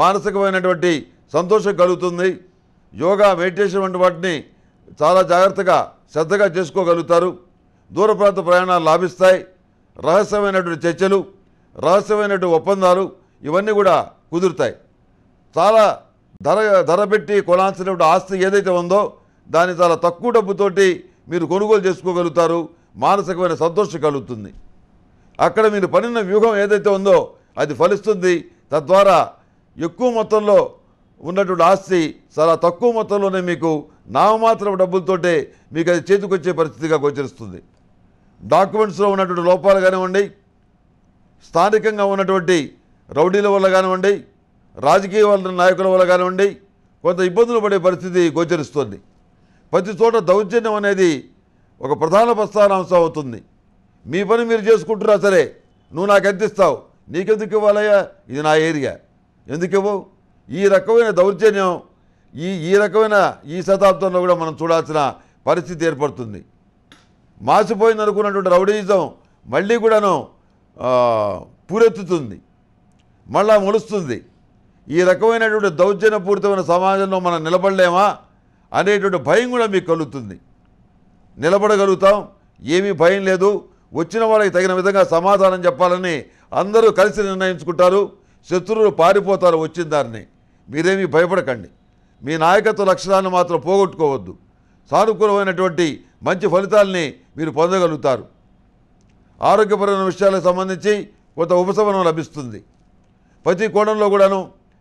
మానసికమైనటువంటి సంతోషం కలుగుతుంది యోగా మెడిటేషన్ వంటి వాటిని చాలా జాగ్రత్తగా శ్రద్ధగా చేసుకోగలుగుతారు దూర ప్రాంత ప్రయాణాలు లాభిస్తాయి రహస్యమైనటువంటి చర్చలు రహస్యమైనటువంటి ఒప్పందాలు ఇవన్నీ కూడా కుదురుతాయి చాలా ధర ధర పెట్టి కొనాల్సినటువంటి ఆస్తి ఏదైతే ఉందో దాన్ని చాలా తక్కువ డబ్బుతోటి మీరు కొనుగోలు చేసుకోగలుగుతారు మానసికమైన సంతోషం కలుగుతుంది అక్కడ మీరు పనిన వ్యూహం ఏదైతే ఉందో అది ఫలిస్తుంది తద్వారా ఎక్కువ మొత్తంలో ఉన్నటువంటి ఆస్తి చాలా తక్కువ మొత్తంలోనే మీకు నామమాత్ర డబ్బులతోటే మీకు అది చేతికొచ్చే పరిస్థితిగా గోచరిస్తుంది డాక్యుమెంట్స్లో ఉన్నటువంటి లోపాలు కానివ్వండి స్థానికంగా ఉన్నటువంటి రౌడీల వల్ల కానివ్వండి రాజకీయ వల్ల నాయకుల వల్ల కానివ్వండి కొంత ఇబ్బందులు పడే పరిస్థితి గోచరిస్తుంది ప్రతి చోట దౌర్జన్యం అనేది ఒక ప్రధాన ప్రస్థానాంశం అవుతుంది మీ పని మీరు చేసుకుంటున్నా సరే నువ్వు నాకు ఎంత ఇస్తావు నీకెందుకు ఇవ్వాలయ్యా ఇది నా ఏరియా ఎందుకు ఇవ్వవు ఈ రకమైన దౌర్జన్యం ఈ ఈ రకమైన ఈ శతాబ్దంలో కూడా మనం చూడాల్సిన పరిస్థితి ఏర్పడుతుంది అనుకున్నటువంటి రౌడీజం మళ్ళీ కూడాను పూరెత్తుతుంది మళ్ళా ములుస్తుంది ఈ రకమైనటువంటి దౌర్జన్యపూరితమైన సమాజంలో మనం నిలబడలేమా అనేటువంటి భయం కూడా మీకు కలుగుతుంది నిలబడగలుగుతాం ఏమీ భయం లేదు వచ్చిన వాళ్ళకి తగిన విధంగా సమాధానం చెప్పాలని అందరూ కలిసి నిర్ణయించుకుంటారు శత్రువులు పారిపోతారు వచ్చిన దారిని మీరేమీ భయపడకండి మీ నాయకత్వ లక్షణాన్ని మాత్రం పోగొట్టుకోవద్దు సానుకూలమైనటువంటి మంచి ఫలితాల్ని మీరు పొందగలుగుతారు ఆరోగ్యపరమైన విషయాలకు సంబంధించి కొంత ఉపశమనం లభిస్తుంది ప్రతి కోణంలో కూడాను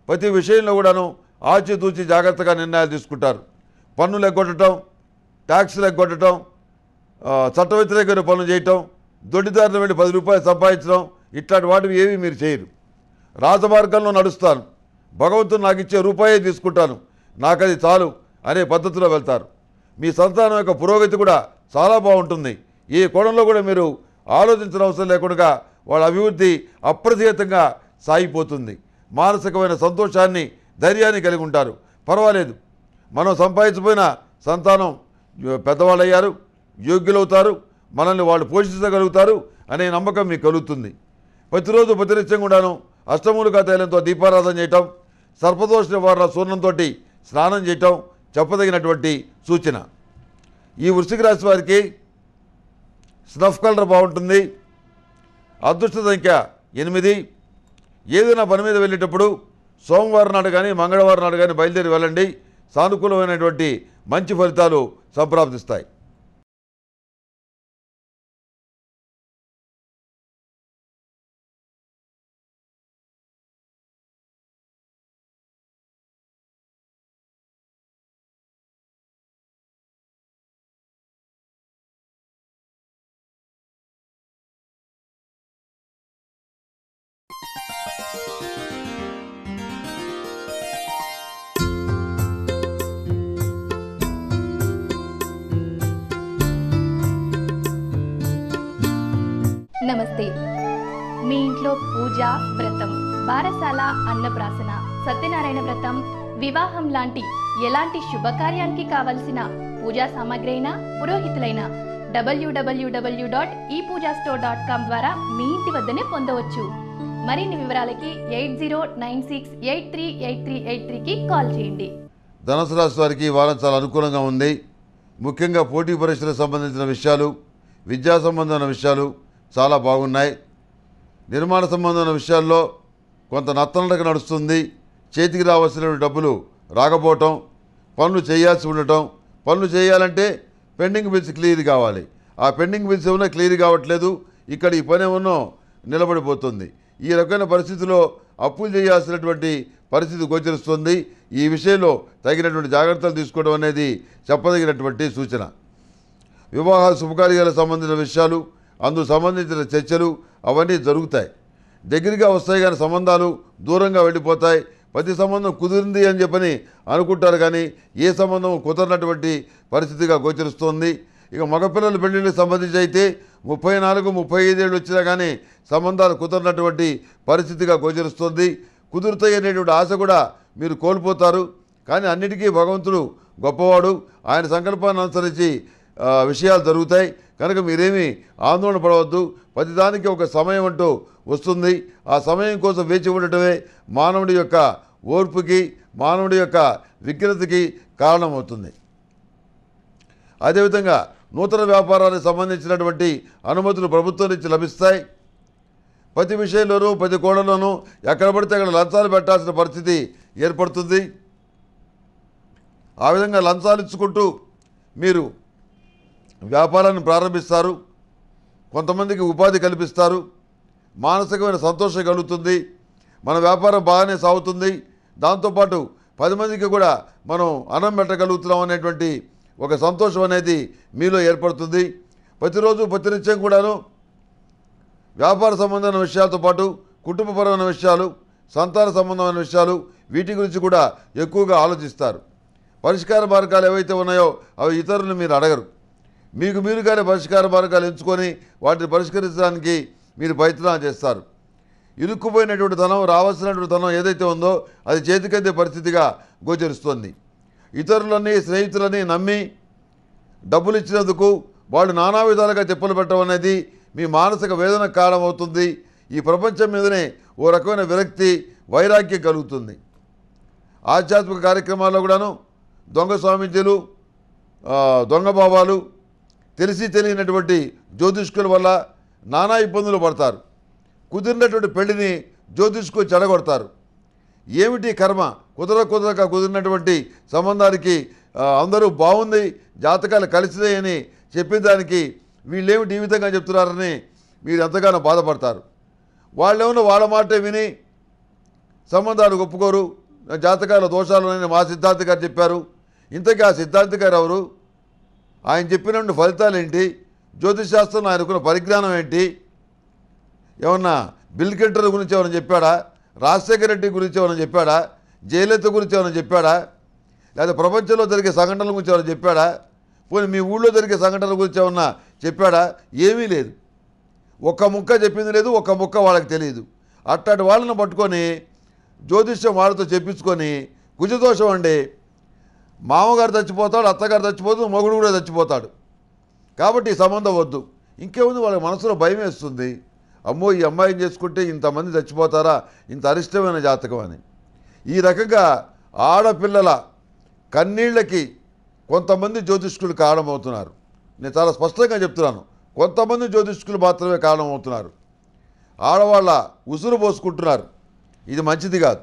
ప్రతి విషయంలో కూడాను ఆచితూచి జాగ్రత్తగా నిర్ణయాలు తీసుకుంటారు పన్నులు ఎగ్గొట్టడం ట్యాక్సులు ఎగ్గొట్టడం చట్ట వ్యతిరేకమైన పనులు చేయటం దొడ్డిదారులు వెళ్ళి పది రూపాయలు సంపాదించడం ఇట్లాంటి వాటివి ఏవి మీరు చేయరు రాజమార్గంలో నడుస్తాను భగవంతుడు నాకు ఇచ్చే రూపాయే తీసుకుంటాను నాకది చాలు అనే పద్ధతిలో వెళ్తారు మీ సంతానం యొక్క పురోగతి కూడా చాలా బాగుంటుంది ఈ కోణంలో కూడా మీరు ఆలోచించిన అవసరం లేకుండా వాళ్ళ అభివృద్ధి అప్రతిహితంగా సాగిపోతుంది మానసికమైన సంతోషాన్ని ధైర్యాన్ని కలిగి ఉంటారు పర్వాలేదు మనం సంపాదించిపోయిన సంతానం పెద్దవాళ్ళు అయ్యారు యోగ్యులవుతారు మనల్ని వాళ్ళు పోషించగలుగుతారు అనే నమ్మకం మీకు కలుగుతుంది ప్రతిరోజు ప్రతినిత్యం కూడాను అష్టమూలికా తైలంతో దీపారాధన చేయటం సర్పదోష నివారణ సూర్ణంతో స్నానం చేయటం చెప్పదగినటువంటి సూచన ఈ వృశ్చిక రాశి వారికి స్నఫ్ కలర్ బాగుంటుంది అదృష్ట సంఖ్య ఎనిమిది ఏదైనా పని మీద వెళ్ళేటప్పుడు సోమవారం నాడు కానీ మంగళవారం నాడు కానీ బయలుదేరి వెళ్ళండి సానుకూలమైనటువంటి మంచి ఫలితాలు సంప్రాప్తిస్తాయి జీవితం వివాహం లాంటి ఎలాంటి శుభకార్యానికి కావలసిన పూజా సామాగ్రి అయినా పురోహితులైనా డబ్ల్యూడబ్ల్యూడబ్ల్యూ dot E Pooja store dot com ద్వారా మీ ఇంటి వద్దనే పొందవచ్చు మరిన్ని వివరాలకి eight zero nine six eight three eight three eight త్రీకి కాల్ చేయండి ధనసు రాశి వారికి వారం చాలా అనుకూలంగా ఉంది ముఖ్యంగా పోటీ పరీక్షలకు సంబంధించిన విషయాలు విద్యా సంబంధమైన విషయాలు చాలా బాగున్నాయి నిర్మాణ సంబంధమైన విషయాల్లో కొంత నత్తనడక నడుస్తుంది చేతికి రావాల్సిన డబ్బులు రాకపోవటం పనులు చేయాల్సి ఉండటం పనులు చేయాలంటే పెండింగ్ బిల్స్ క్లియర్ కావాలి ఆ పెండింగ్ బిల్స్ ఏమన్నా క్లియర్ కావట్లేదు ఇక్కడ ఈ పని ఏమన్నా నిలబడిపోతుంది ఈ రకమైన పరిస్థితిలో అప్పులు చేయాల్సినటువంటి పరిస్థితి గోచరిస్తుంది ఈ విషయంలో తగినటువంటి జాగ్రత్తలు తీసుకోవడం అనేది చెప్పదగినటువంటి సూచన వివాహ శుభకార్యాలకు సంబంధించిన విషయాలు అందుకు సంబంధించిన చర్చలు అవన్నీ జరుగుతాయి దగ్గరగా వస్తాయి కానీ సంబంధాలు దూరంగా వెళ్ళిపోతాయి ప్రతి సంబంధం కుదిరింది అని చెప్పని అనుకుంటారు కానీ ఏ సంబంధం కుదరనటువంటి పరిస్థితిగా గోచరిస్తోంది ఇక మగపిల్లల పెళ్లిళ్ళకి సంబంధించి అయితే ముప్పై నాలుగు ముప్పై ఐదేళ్ళు వచ్చినా కానీ సంబంధాలు కుదరనటువంటి పరిస్థితిగా గోచరిస్తుంది కుదురుతాయి అనేటువంటి ఆశ కూడా మీరు కోల్పోతారు కానీ అన్నిటికీ భగవంతుడు గొప్పవాడు ఆయన సంకల్పాన్ని అనుసరించి విషయాలు జరుగుతాయి కనుక మీరేమీ ఆందోళన పడవద్దు ప్రతిదానికి ఒక సమయం అంటూ వస్తుంది ఆ సమయం కోసం వేచి ఉండటమే మానవుడి యొక్క ఓర్పుకి మానవుడి యొక్క విఘ్నతకి కారణమవుతుంది అదేవిధంగా నూతన వ్యాపారానికి సంబంధించినటువంటి అనుమతులు ప్రభుత్వం నుంచి లభిస్తాయి ప్రతి విషయంలోనూ ప్రతి కోణంలోనూ ఎక్కడ పడితే అక్కడ లంచాలు పెట్టాల్సిన పరిస్థితి ఏర్పడుతుంది ఆ విధంగా లంచాలు ఇచ్చుకుంటూ మీరు వ్యాపారాన్ని ప్రారంభిస్తారు కొంతమందికి ఉపాధి కల్పిస్తారు మానసికమైన సంతోషం కలుగుతుంది మన వ్యాపారం బాగానే సాగుతుంది దాంతోపాటు పది మందికి కూడా మనం అన్నం పెట్టగలుగుతున్నాం అనేటువంటి ఒక సంతోషం అనేది మీలో ఏర్పడుతుంది ప్రతిరోజు ప్రతినిత్యం కూడాను వ్యాపార సంబంధమైన విషయాలతో పాటు కుటుంబపరమైన విషయాలు సంతాన సంబంధమైన విషయాలు వీటి గురించి కూడా ఎక్కువగా ఆలోచిస్తారు పరిష్కార మార్గాలు ఏవైతే ఉన్నాయో అవి ఇతరులు మీరు అడగరు మీకు మీరుగానే పరిష్కార మార్గాలు ఎంచుకొని వాటిని పరిష్కరించడానికి మీరు ప్రయత్నం చేస్తారు ఇరుక్కుపోయినటువంటి ధనం రావాల్సినటువంటి ధనం ఏదైతే ఉందో అది చేతికందే పరిస్థితిగా గోచరిస్తుంది ఇతరులని స్నేహితులని నమ్మి డబ్బులు ఇచ్చినందుకు వాళ్ళు నానా విధాలుగా చెప్పులు పెట్టడం అనేది మీ మానసిక వేదన కారణమవుతుంది ఈ ప్రపంచం మీదనే ఓ రకమైన విరక్తి వైరాగ్యం కలుగుతుంది ఆధ్యాత్మిక కార్యక్రమాల్లో కూడాను దొంగ స్వామీజీలు దొంగ బాబాలు తెలిసి తెలియనటువంటి జ్యోతిష్కుల వల్ల నానా ఇబ్బందులు పడతారు కుదిరినటువంటి పెళ్లిని జ్యోతిష్కులు చెడగొడతారు ఏమిటి కర్మ కుదర కుదరక కుదిరినటువంటి సంబంధానికి అందరూ బాగుంది జాతకాలు కలిసినాయి అని చెప్పేదానికి వీళ్ళేమిటి ఈ విధంగా చెప్తున్నారని మీరు ఎంతగానో బాధపడతారు వాళ్ళేమన్నా వాళ్ళ మాట విని సంబంధాలు ఒప్పుకోరు జాతకాల దోషాలు మా సిద్ధార్థి గారు చెప్పారు ఇంతకీ ఆ సిద్ధార్థి గారు ఎవరు ఆయన చెప్పినటువంటి ఫలితాలు ఏంటి జ్యోతిశాస్త్రంలో ఆయనకున్న పరిజ్ఞానం ఏంటి ఏమన్నా బిల్ గెంటర్ గురించి ఏమైనా చెప్పాడా రాజశేఖర రెడ్డి గురించి ఏమైనా చెప్పాడా జయలలిత గురించి ఏమైనా చెప్పాడా లేదా ప్రపంచంలో జరిగే సంఘటనల గురించి ఏమైనా చెప్పాడా పోనీ మీ ఊళ్ళో జరిగే సంఘటనల గురించి ఏమన్నా చెప్పాడా ఏమీ లేదు ఒక్క ముక్క చెప్పింది లేదు ఒక్క ముక్క వాళ్ళకి తెలియదు అట్లాంటి వాళ్ళని పట్టుకొని జ్యోతిష్యం వాళ్ళతో చెప్పించుకొని కుజదోషం అండి మామగారు చచ్చిపోతాడు అత్తగారు చచ్చిపోతుంది మొగుడు కూడా చచ్చిపోతాడు కాబట్టి సంబంధం వద్దు ఇంకేముంది వాళ్ళ మనసులో భయం వేస్తుంది అమ్మో ఈ అమ్మాయిని చేసుకుంటే ఇంతమంది చచ్చిపోతారా ఇంత అరిష్టమైన జాతకం అని ఈ రకంగా ఆడపిల్లల కన్నీళ్ళకి కొంతమంది జ్యోతిష్కులు కారణమవుతున్నారు నేను చాలా స్పష్టంగా చెప్తున్నాను కొంతమంది జ్యోతిష్కులు మాత్రమే కారణమవుతున్నారు ఆడవాళ్ళ ఉసురు పోసుకుంటున్నారు ఇది మంచిది కాదు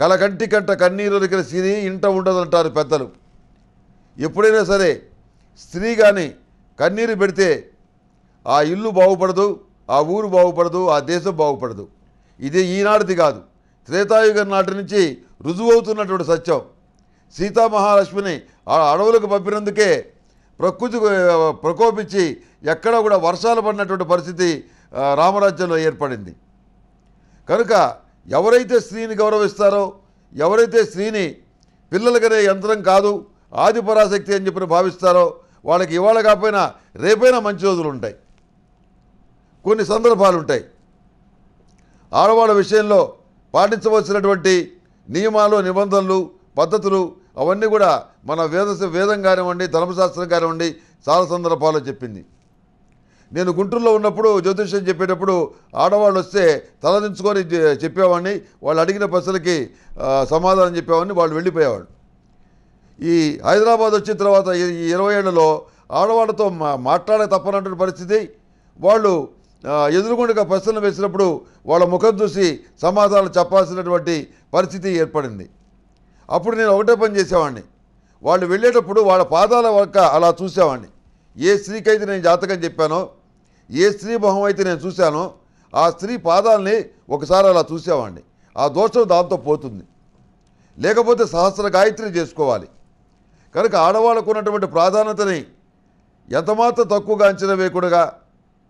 కలకంటి కంట కన్నీరు దగ్గర సిరి ఇంట ఉండదంటారు పెద్దలు ఎప్పుడైనా సరే స్త్రీ కానీ కన్నీరు పెడితే ఆ ఇల్లు బాగుపడదు ఆ ఊరు బాగుపడదు ఆ దేశం బాగుపడదు ఇది ఈనాటిది కాదు త్రేతాయుగం నాటి నుంచి రుజువవుతున్నటువంటి సత్యం సీతామహాలక్ష్మిని ఆ అడవులకు పంపినందుకే ప్రకృతి ప్రకోపించి ఎక్కడ కూడా వర్షాలు పడినటువంటి పరిస్థితి రామరాజ్యంలో ఏర్పడింది కనుక ఎవరైతే స్త్రీని గౌరవిస్తారో ఎవరైతే స్త్రీని పిల్లలకనే యంత్రం కాదు ఆది పరాశక్తి అని చెప్పిన భావిస్తారో వాళ్ళకి ఇవాళ కాకపోయినా రేపైనా మంచి రోజులు ఉంటాయి కొన్ని సందర్భాలు ఉంటాయి ఆడవాళ్ళ విషయంలో పాటించవలసినటువంటి నియమాలు నిబంధనలు పద్ధతులు అవన్నీ కూడా మన వేద వేదం కానివ్వండి ధర్మశాస్త్రం కానివ్వండి చాలా సందర్భాల్లో చెప్పింది నేను గుంటూరులో ఉన్నప్పుడు జ్యోతిష్యం చెప్పేటప్పుడు ఆడవాళ్ళు వస్తే తలదించుకొని చెప్పేవాడిని వాళ్ళు అడిగిన ప్రశ్నలకి సమాధానం చెప్పేవాడిని వాళ్ళు వెళ్ళిపోయేవాడు ఈ హైదరాబాద్ వచ్చిన తర్వాత ఈ ఇరవై ఏళ్ళలో ఆడవాళ్ళతో మాట్లాడే తప్పనటువంటి పరిస్థితి వాళ్ళు ఎదురుగుండగా ప్రశ్నలు వేసినప్పుడు వాళ్ళ ముఖం చూసి సమాధానాలు చెప్పాల్సినటువంటి పరిస్థితి ఏర్పడింది అప్పుడు నేను ఒకటే పని చేసేవాడిని వాళ్ళు వెళ్ళేటప్పుడు వాళ్ళ పాదాల వక్క అలా చూసేవాడిని ఏ స్త్రీకైతే నేను జాతకం చెప్పానో ఏ స్త్రీ మొహం అయితే నేను చూశానో ఆ స్త్రీ పాదాలని ఒకసారి అలా చూసేవాడిని ఆ దోషం దాంతో పోతుంది లేకపోతే సహస్ర గాయత్రి చేసుకోవాలి కనుక ఆడవాళ్ళకు ఉన్నటువంటి ప్రాధాన్యతని ఎంతమాత్రం తక్కువగా అంచనా వేయకుండా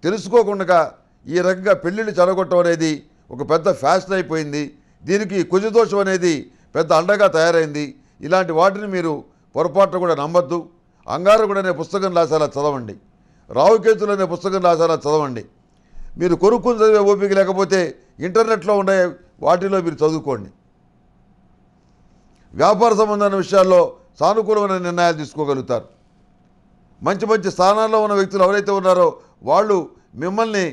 తెలుసుకోకుండా ఈ రకంగా పెళ్ళిళ్ళు చెడగొట్టడం అనేది ఒక పెద్ద ఫ్యాషన్ అయిపోయింది దీనికి కుజదోషం అనేది పెద్ద అండగా తయారైంది ఇలాంటి వాటిని మీరు పొరపాట్లు కూడా నమ్మద్దు అంగారు కూడా అనే పుస్తకం రాసేలా చదవండి రావుకేతులు అనే పుస్తకం రాశారా చదవండి మీరు కొనుక్కుని చదివే ఓపిక లేకపోతే ఇంటర్నెట్లో ఉండే వాటిలో మీరు చదువుకోండి వ్యాపార సంబంధమైన విషయాల్లో సానుకూలమైన నిర్ణయాలు తీసుకోగలుగుతారు మంచి మంచి స్థానాల్లో ఉన్న వ్యక్తులు ఎవరైతే ఉన్నారో వాళ్ళు మిమ్మల్ని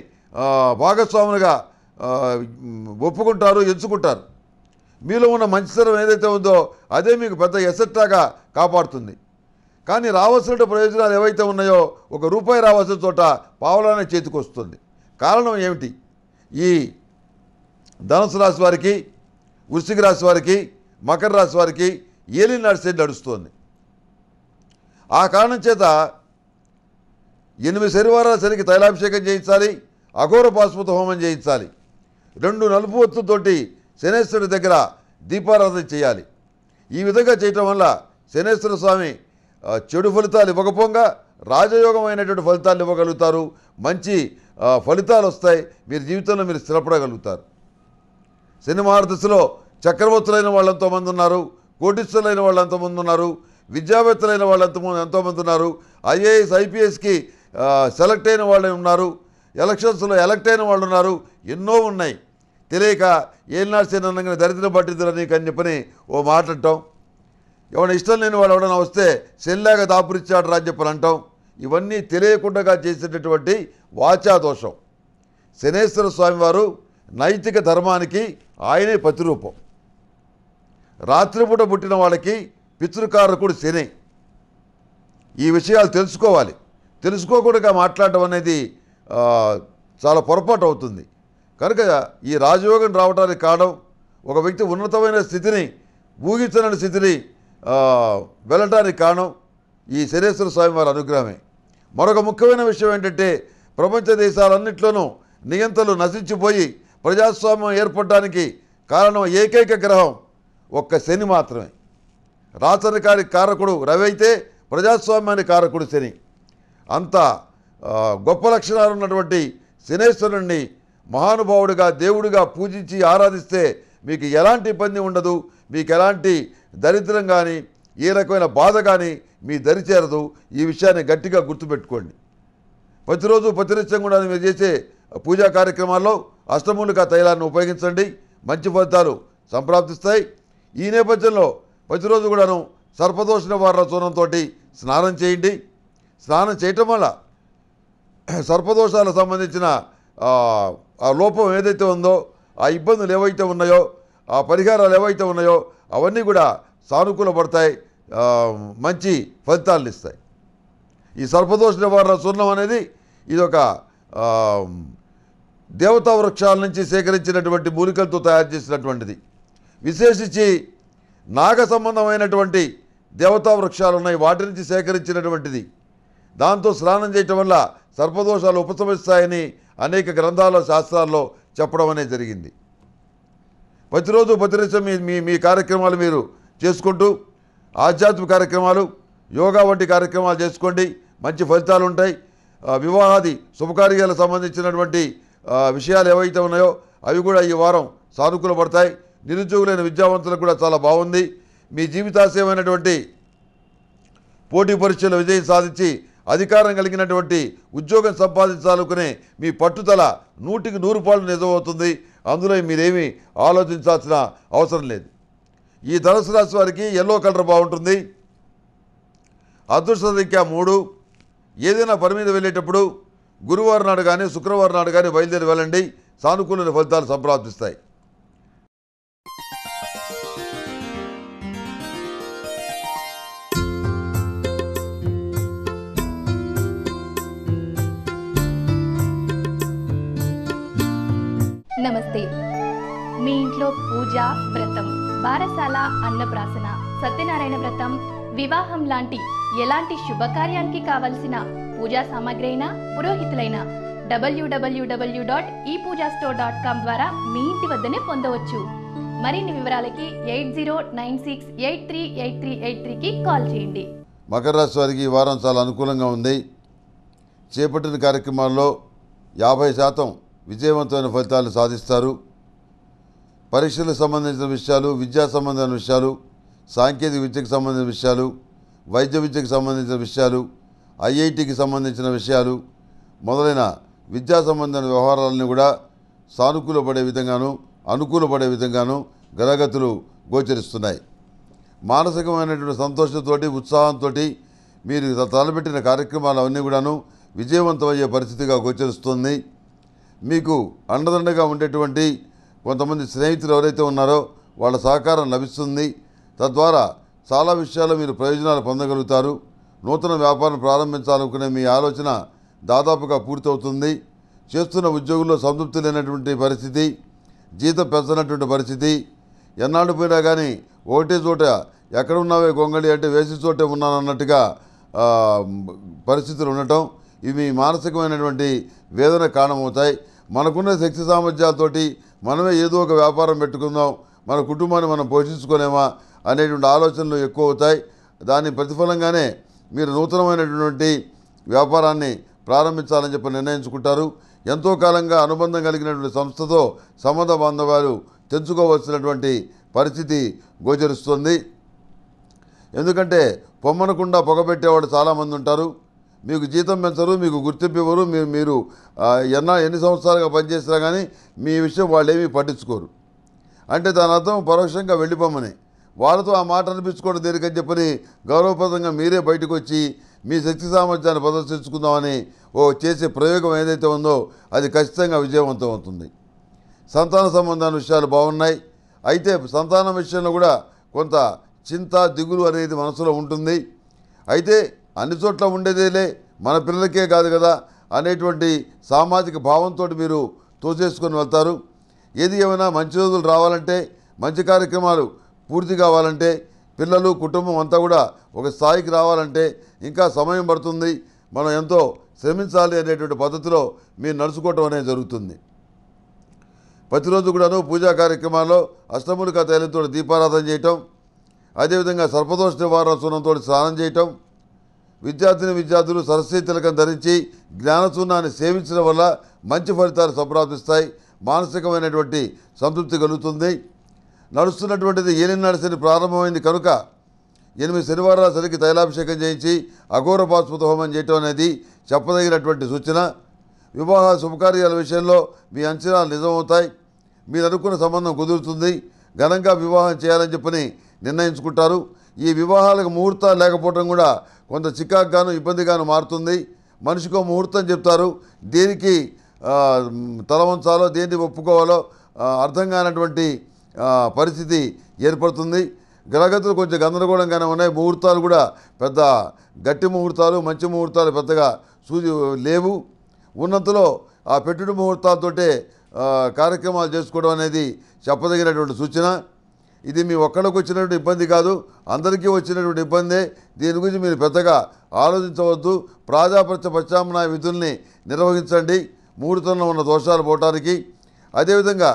భాగస్వాములుగా ఒప్పుకుంటారు ఎంచుకుంటారు మీలో ఉన్న మంచితనం ఏదైతే ఉందో అదే మీకు పెద్ద ఎసెట్టాగా కాపాడుతుంది కానీ రావాల్సిన ప్రయోజనాలు ఏవైతే ఉన్నాయో ఒక రూపాయి రావాల్సిన చోట పావులనే చేతికి వస్తుంది కారణం ఏమిటి ఈ ధనుసు రాశి వారికి వృశ్చిక రాశి వారికి మకర రాశి వారికి ఏలి నడిసేది నడుస్తుంది ఆ కారణం చేత ఎనిమిది శనివారాల సరికి తైలాభిషేకం చేయించాలి అఘోర పాశుపత హోమం చేయించాలి రెండు నలుపు ఒత్తుతోటి శనేశ్వరుడి దగ్గర దీపారాధన చేయాలి ఈ విధంగా చేయటం వల్ల శనేశ్వర స్వామి చెడు ఫలితాలు ఇవ్వకపోగా రాజయోగమైనటువంటి ఫలితాలు ఇవ్వగలుగుతారు మంచి ఫలితాలు వస్తాయి మీరు జీవితంలో మీరు స్థిరపడగలుగుతారు సినిమా మహారదశలో చక్రవర్తులైన వాళ్ళు ఎంతోమంది ఉన్నారు కోటిస్తులైన వాళ్ళు ఎంతోమంది ఉన్నారు విద్యావేత్తలైన వాళ్ళు ఎంతమంది ఎంతోమంది ఉన్నారు ఐఏఎస్ ఐపీఎస్కి సెలెక్ట్ అయిన వాళ్ళు ఉన్నారు ఎలక్షన్స్లో ఎలక్ట్ అయిన వాళ్ళు ఉన్నారు ఎన్నో ఉన్నాయి తెలియక ఏనాడు సేనంగా దరిద్ర పట్టిద్దులని అని చెప్పని ఓ మాట్లాడటం ఎవరైనా ఇష్టం లేని వాళ్ళు ఎవడన్నా వస్తే సెల్లాగా దాపురిచ్చాడు రాజ్యపాలు అంటాం ఇవన్నీ తెలియకుండా చేసేటటువంటి వాచాదోషం శనేశ్వర స్వామివారు నైతిక ధర్మానికి ఆయనే ప్రతిరూపం రాత్రిపూట పుట్టిన వాళ్ళకి పితృకారకుడు శని ఈ విషయాలు తెలుసుకోవాలి తెలుసుకోకుండా మాట్లాడటం అనేది చాలా పొరపాటు అవుతుంది కనుక ఈ రాజయోగం రావడానికి కారణం ఒక వ్యక్తి ఉన్నతమైన స్థితిని ఊహించని స్థితిని వెళ్ళటానికి కారణం ఈ శనేశ్వర స్వామి వారి అనుగ్రహమే మరొక ముఖ్యమైన విషయం ఏంటంటే ప్రపంచ దేశాలన్నింటిలోనూ నియంతలు నశించిపోయి ప్రజాస్వామ్యం ఏర్పడడానికి కారణం ఏకైక గ్రహం ఒక్క శని మాత్రమే రాచరికారి కారకుడు రవి అయితే ప్రజాస్వామ్యానికి కారకుడు శని అంత గొప్ప లక్షణాలు ఉన్నటువంటి శనేశ్వరుణ్ణి మహానుభావుడిగా దేవుడిగా పూజించి ఆరాధిస్తే మీకు ఎలాంటి ఇబ్బంది ఉండదు మీకు ఎలాంటి దరిద్రం కానీ ఏ రకమైన బాధ కానీ మీ దరి చేరదు ఈ విషయాన్ని గట్టిగా గుర్తుపెట్టుకోండి ప్రతిరోజు ప్రతినిత్యం కూడా మీరు చేసే పూజా కార్యక్రమాల్లో అష్టమూలిక తైలాన్ని ఉపయోగించండి మంచి ఫలితాలు సంప్రాప్తిస్తాయి ఈ నేపథ్యంలో ప్రతిరోజు కూడాను సర్పదోష నివారణ చూర్ణంతో స్నానం చేయండి స్నానం చేయటం వల్ల సర్పదోషాలకు సంబంధించిన ఆ లోపం ఏదైతే ఉందో ఆ ఇబ్బందులు ఏవైతే ఉన్నాయో ఆ పరిహారాలు ఏవైతే ఉన్నాయో అవన్నీ కూడా సానుకూలపడతాయి మంచి ఫలితాలను ఇస్తాయి ఈ సర్పదోష నివారణ సున్నం అనేది ఇదొక దేవతా వృక్షాల నుంచి సేకరించినటువంటి మూలికలతో తయారు చేసినటువంటిది విశేషించి నాగ సంబంధమైనటువంటి దేవతా వృక్షాలు ఉన్నాయి వాటి నుంచి సేకరించినటువంటిది దాంతో స్నానం చేయటం వల్ల సర్పదోషాలు ఉపశమిస్తాయని అనేక గ్రంథాల శాస్త్రాల్లో చెప్పడం అనేది జరిగింది ప్రతిరోజు ప్రతిరోజు మీ మీ మీ కార్యక్రమాలు మీరు చేసుకుంటూ ఆధ్యాత్మిక కార్యక్రమాలు యోగా వంటి కార్యక్రమాలు చేసుకోండి మంచి ఫలితాలు ఉంటాయి వివాహాది శుభకార్యాలకు సంబంధించినటువంటి విషయాలు ఏవైతే ఉన్నాయో అవి కూడా ఈ వారం సానుకూలపడతాయి నిరుద్యోగులైన విద్యావంతులకు కూడా చాలా బాగుంది మీ జీవితాశయమైనటువంటి పోటీ పరీక్షలు విజయం సాధించి అధికారం కలిగినటువంటి ఉద్యోగం సంపాదించాలనుకునే మీ పట్టుదల నూటికి నూరు పాలు నిజమవుతుంది అందులో మీరేమి ఆలోచించాల్సిన అవసరం లేదు ఈ ధనుసు రాశి వారికి ఎల్లో కలర్ బాగుంటుంది అదృష్ట సంఖ్య మూడు ఏదైనా పని మీద వెళ్ళేటప్పుడు గురువారం నాడు కానీ శుక్రవారం నాడు కానీ బయలుదేరి వెళ్ళండి సానుకూల ఫలితాలు సంప్రాప్తిస్తాయి నమస్తే మీ ఇంట్లో పూజ వ్రతం బారసాల అన్నప్రాసన సత్యనారాయణ వ్రతం వివాహం లాంటి ఎలాంటి శుభకార్యానికి కావలసిన పూజా సామాగ్రి అయినా పురోహితులైన డబ్ల్యూడబ్ల్యూడబ్ల్యూ dot E Pooja store dot com ద్వారా మీ ఇంటి వద్దనే పొందవచ్చు మరిన్ని వివరాలకి eight zero nine six eight three eight three eight త్రీకి కాల్ చేయండి మకర రాశి వారికి ఈ వారం చాలా అనుకూలంగా ఉంది చేపట్టిన కార్యక్రమాల్లో యాభై శాతం విజయవంతమైన ఫలితాలను సాధిస్తారు పరీక్షలకు సంబంధించిన విషయాలు విద్యా సంబంధమైన విషయాలు సాంకేతిక విద్యకు సంబంధించిన విషయాలు వైద్య విద్యకు సంబంధించిన విషయాలు ఐఐటికి సంబంధించిన విషయాలు మొదలైన విద్యా సంబంధమైన వ్యవహారాలను కూడా సానుకూలపడే విధంగాను అనుకూలపడే విధంగాను గ్రహగతులు గోచరిస్తున్నాయి మానసికమైనటువంటి సంతోషంతోటి ఉత్సాహంతో మీరు తలపెట్టిన కార్యక్రమాలు అవన్నీ కూడాను విజయవంతమయ్యే పరిస్థితిగా గోచరిస్తుంది మీకు అండదండగా ఉండేటువంటి కొంతమంది స్నేహితులు ఎవరైతే ఉన్నారో వాళ్ళ సహకారం లభిస్తుంది తద్వారా చాలా విషయాలు మీరు ప్రయోజనాలు పొందగలుగుతారు నూతన వ్యాపారం ప్రారంభించాలనుకునే మీ ఆలోచన దాదాపుగా పూర్తవుతుంది చేస్తున్న ఉద్యోగుల్లో సంతృప్తి లేనటువంటి పరిస్థితి జీతం పెంచనటువంటి పరిస్థితి ఎన్నాళ్ళు పోయినా కానీ ఒకటే చోట ఎక్కడ ఉన్నావే గొంగళి అంటే వేసి చోటే ఉన్నానన్నట్టుగా పరిస్థితులు ఉండటం ఇవి మానసికమైనటువంటి వేదన కారణమవుతాయి మనకున్న శక్తి సామర్థ్యాలతోటి మనమే ఏదో ఒక వ్యాపారం పెట్టుకుందాం మన కుటుంబాన్ని మనం పోషించుకోలేమా అనేటువంటి ఆలోచనలు ఎక్కువ అవుతాయి దాని ప్రతిఫలంగానే మీరు నూతనమైనటువంటి వ్యాపారాన్ని ప్రారంభించాలని చెప్పి నిర్ణయించుకుంటారు ఎంతో కాలంగా అనుబంధం కలిగినటువంటి సంస్థతో సంబంధ బాంధవాలు తెంచుకోవలసినటువంటి పరిస్థితి గోచరిస్తుంది ఎందుకంటే పొమ్మనకుండా పొగబెట్టేవాడు చాలామంది ఉంటారు మీకు జీతం పెంచరు మీకు గుర్తింపు ఇవ్వరు మీరు మీరు ఎన్నో ఎన్ని సంవత్సరాలుగా పనిచేసినా కానీ మీ విషయం వాళ్ళు ఏమీ పట్టించుకోరు అంటే దాని అర్థం పరోక్షంగా వెళ్ళిపోమని వాళ్ళతో ఆ మాట అనిపించుకోవడం దేనికని చెప్పని గౌరవప్రదంగా మీరే బయటకు వచ్చి మీ శక్తి సామర్థ్యాన్ని ప్రదర్శించుకుందామని ఓ చేసే ప్రయోగం ఏదైతే ఉందో అది ఖచ్చితంగా విజయవంతం అవుతుంది సంతాన సంబంధాన్ని విషయాలు బాగున్నాయి అయితే సంతానం విషయంలో కూడా కొంత చింత దిగులు అనేది మనసులో ఉంటుంది అయితే అన్ని చోట్ల ఉండేదేలే మన పిల్లలకే కాదు కదా అనేటువంటి సామాజిక భావంతో మీరు తోచేసుకొని వెళ్తారు ఏది ఏమైనా మంచి రోజులు రావాలంటే మంచి కార్యక్రమాలు పూర్తి కావాలంటే పిల్లలు కుటుంబం అంతా కూడా ఒక స్థాయికి రావాలంటే ఇంకా సమయం పడుతుంది మనం ఎంతో శ్రమించాలి అనేటువంటి పద్ధతిలో మీరు నడుచుకోవటం అనేది జరుగుతుంది ప్రతిరోజు కూడాను పూజా కార్యక్రమాల్లో అష్టములిక తైలంతో దీపారాధన చేయటం అదేవిధంగా సర్పదోష నివారణ సునంతో స్నానం చేయటం విద్యార్థిని విద్యార్థులు సరస్వతి తిలకం ధరించి జ్ఞానసూనాన్ని సేవించడం వల్ల మంచి ఫలితాలు సంప్రాప్తిస్తాయి మానసికమైనటువంటి సంతృప్తి కలుగుతుంది నడుస్తున్నటువంటిది ఏలినాడు నడిసిన ప్రారంభమైంది కనుక ఎనిమిది శనివారాల సరికి తైలాభిషేకం చేయించి అఘోర బాస్మత హోమం చేయటం అనేది చెప్పదగినటువంటి సూచన వివాహ శుభకార్యాల విషయంలో మీ అంచనాలు నిజమవుతాయి మీరు అనుకున్న సంబంధం కుదురుతుంది ఘనంగా వివాహం చేయాలని చెప్పని నిర్ణయించుకుంటారు ఈ వివాహాలకు ముహూర్తాలు లేకపోవడం కూడా కొంత చికాకుగాను ఇబ్బందిగాను మారుతుంది మనిషికో ముహూర్తం చెప్తారు దేనికి తలవంచాలో దేన్ని ఒప్పుకోవాలో అర్థం కానటువంటి పరిస్థితి ఏర్పడుతుంది గ్రహగతులు కొంచెం గందరగోళంగానే ఉన్నాయి ముహూర్తాలు కూడా పెద్ద గట్టి ముహూర్తాలు మంచి ముహూర్తాలు పెద్దగా సూచి లేవు ఉన్నంతలో ఆ పెట్టుడు ముహూర్తాలతోటే కార్యక్రమాలు చేసుకోవడం అనేది చెప్పదగినటువంటి సూచన ఇది మీ ఒక్కడికి వచ్చినటువంటి ఇబ్బంది కాదు అందరికీ వచ్చినటువంటి ఇబ్బందే దీని గురించి మీరు పెద్దగా ఆలోచించవద్దు ప్రాజాపత్య ప్రత్యామ్నాయ విధుల్ని నిర్వహించండి ముహూర్తంలో ఉన్న దోషాలు పోవటానికి అదేవిధంగా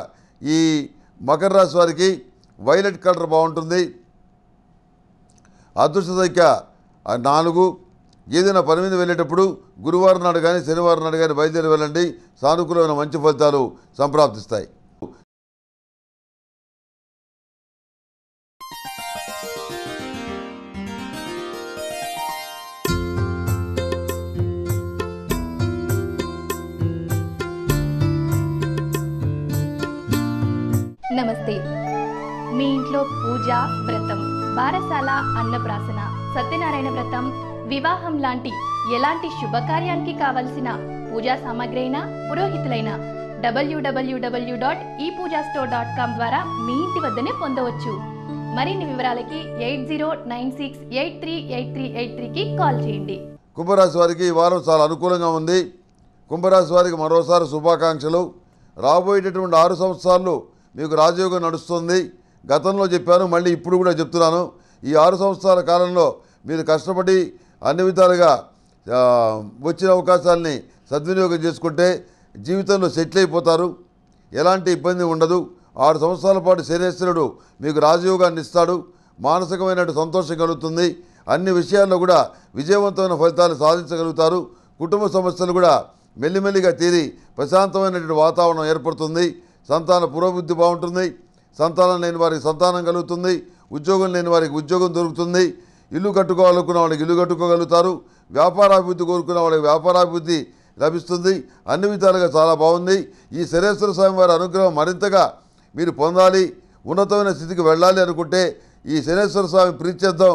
ఈ మకర రాశి వారికి వైలెట్ కలర్ బాగుంటుంది అదృష్ట సంఖ్య నాలుగు ఏదైనా పని మీద వెళ్ళేటప్పుడు గురువారం నాడు కానీ శనివారం నాడు కానీ బయలుదేరి వెళ్ళండి సానుకూలమైన మంచి ఫలితాలు సంప్రాప్తిస్తాయి నమస్తే మీ ఇంట్లో పూజ వ్రతం బారసాల అన్నప్రాసన సత్యనారాయణ వ్రతం వివాహం లాంటి ఎలాంటి శుభకార్యానికి కావలసిన పూజా సామాగ్రి అయినా పురోహితులైనా డబ్ల్యూడబ్ల్యూడబ్ల్యూ dot E Pooja store dot com ద్వారా మీ ఇంటి వద్దనే పొందవచ్చు మరిన్ని వివరాలకి eight zero nine six eight three eight three eight త్రీకి కాల్ చేయండి కుంభరాశి వారికి ఈ వారం చాలా అనుకూలంగా ఉంది కుంభరాశి వారికి మరోసారి శుభాకాంక్షలు రాబోయేటటువంటి ఆరు సంవత్సరాలు మీకు రాజయోగం నడుస్తుంది గతంలో చెప్పాను మళ్ళీ ఇప్పుడు కూడా చెప్తున్నాను ఈ ఆరు సంవత్సరాల కాలంలో మీరు కష్టపడి అన్ని విధాలుగా వచ్చిన అవకాశాలని సద్వినియోగం చేసుకుంటే జీవితంలో సెటిల్ అయిపోతారు ఎలాంటి ఇబ్బంది ఉండదు ఆరు సంవత్సరాల పాటు శనేశ్వరుడు మీకు రాజయోగాన్ని ఇస్తాడు మానసికమైన సంతోషం కలుగుతుంది అన్ని విషయాల్లో కూడా విజయవంతమైన ఫలితాలు సాధించగలుగుతారు కుటుంబ సమస్యలు కూడా మెల్లిమెల్లిగా తీరి ప్రశాంతమైనటువంటి వాతావరణం ఏర్పడుతుంది సంతాన పురోభివృద్ధి బాగుంటుంది సంతానం లేని వారికి సంతానం కలుగుతుంది ఉద్యోగం లేని వారికి ఉద్యోగం దొరుకుతుంది ఇల్లు కట్టుకోవాలనుకున్న వాళ్ళకి ఇల్లు కట్టుకోగలుగుతారు వ్యాపారాభివృద్ధి కోరుకున్న వాళ్ళకి వ్యాపారాభివృద్ధి లభిస్తుంది అన్ని విధాలుగా చాలా బాగుంది ఈ శరేశ్వర స్వామి వారి అనుగ్రహం మరింతగా మీరు పొందాలి ఉన్నతమైన స్థితికి వెళ్ళాలి అనుకుంటే ఈ శనేశ్వర స్వామి ప్రీత్యర్థం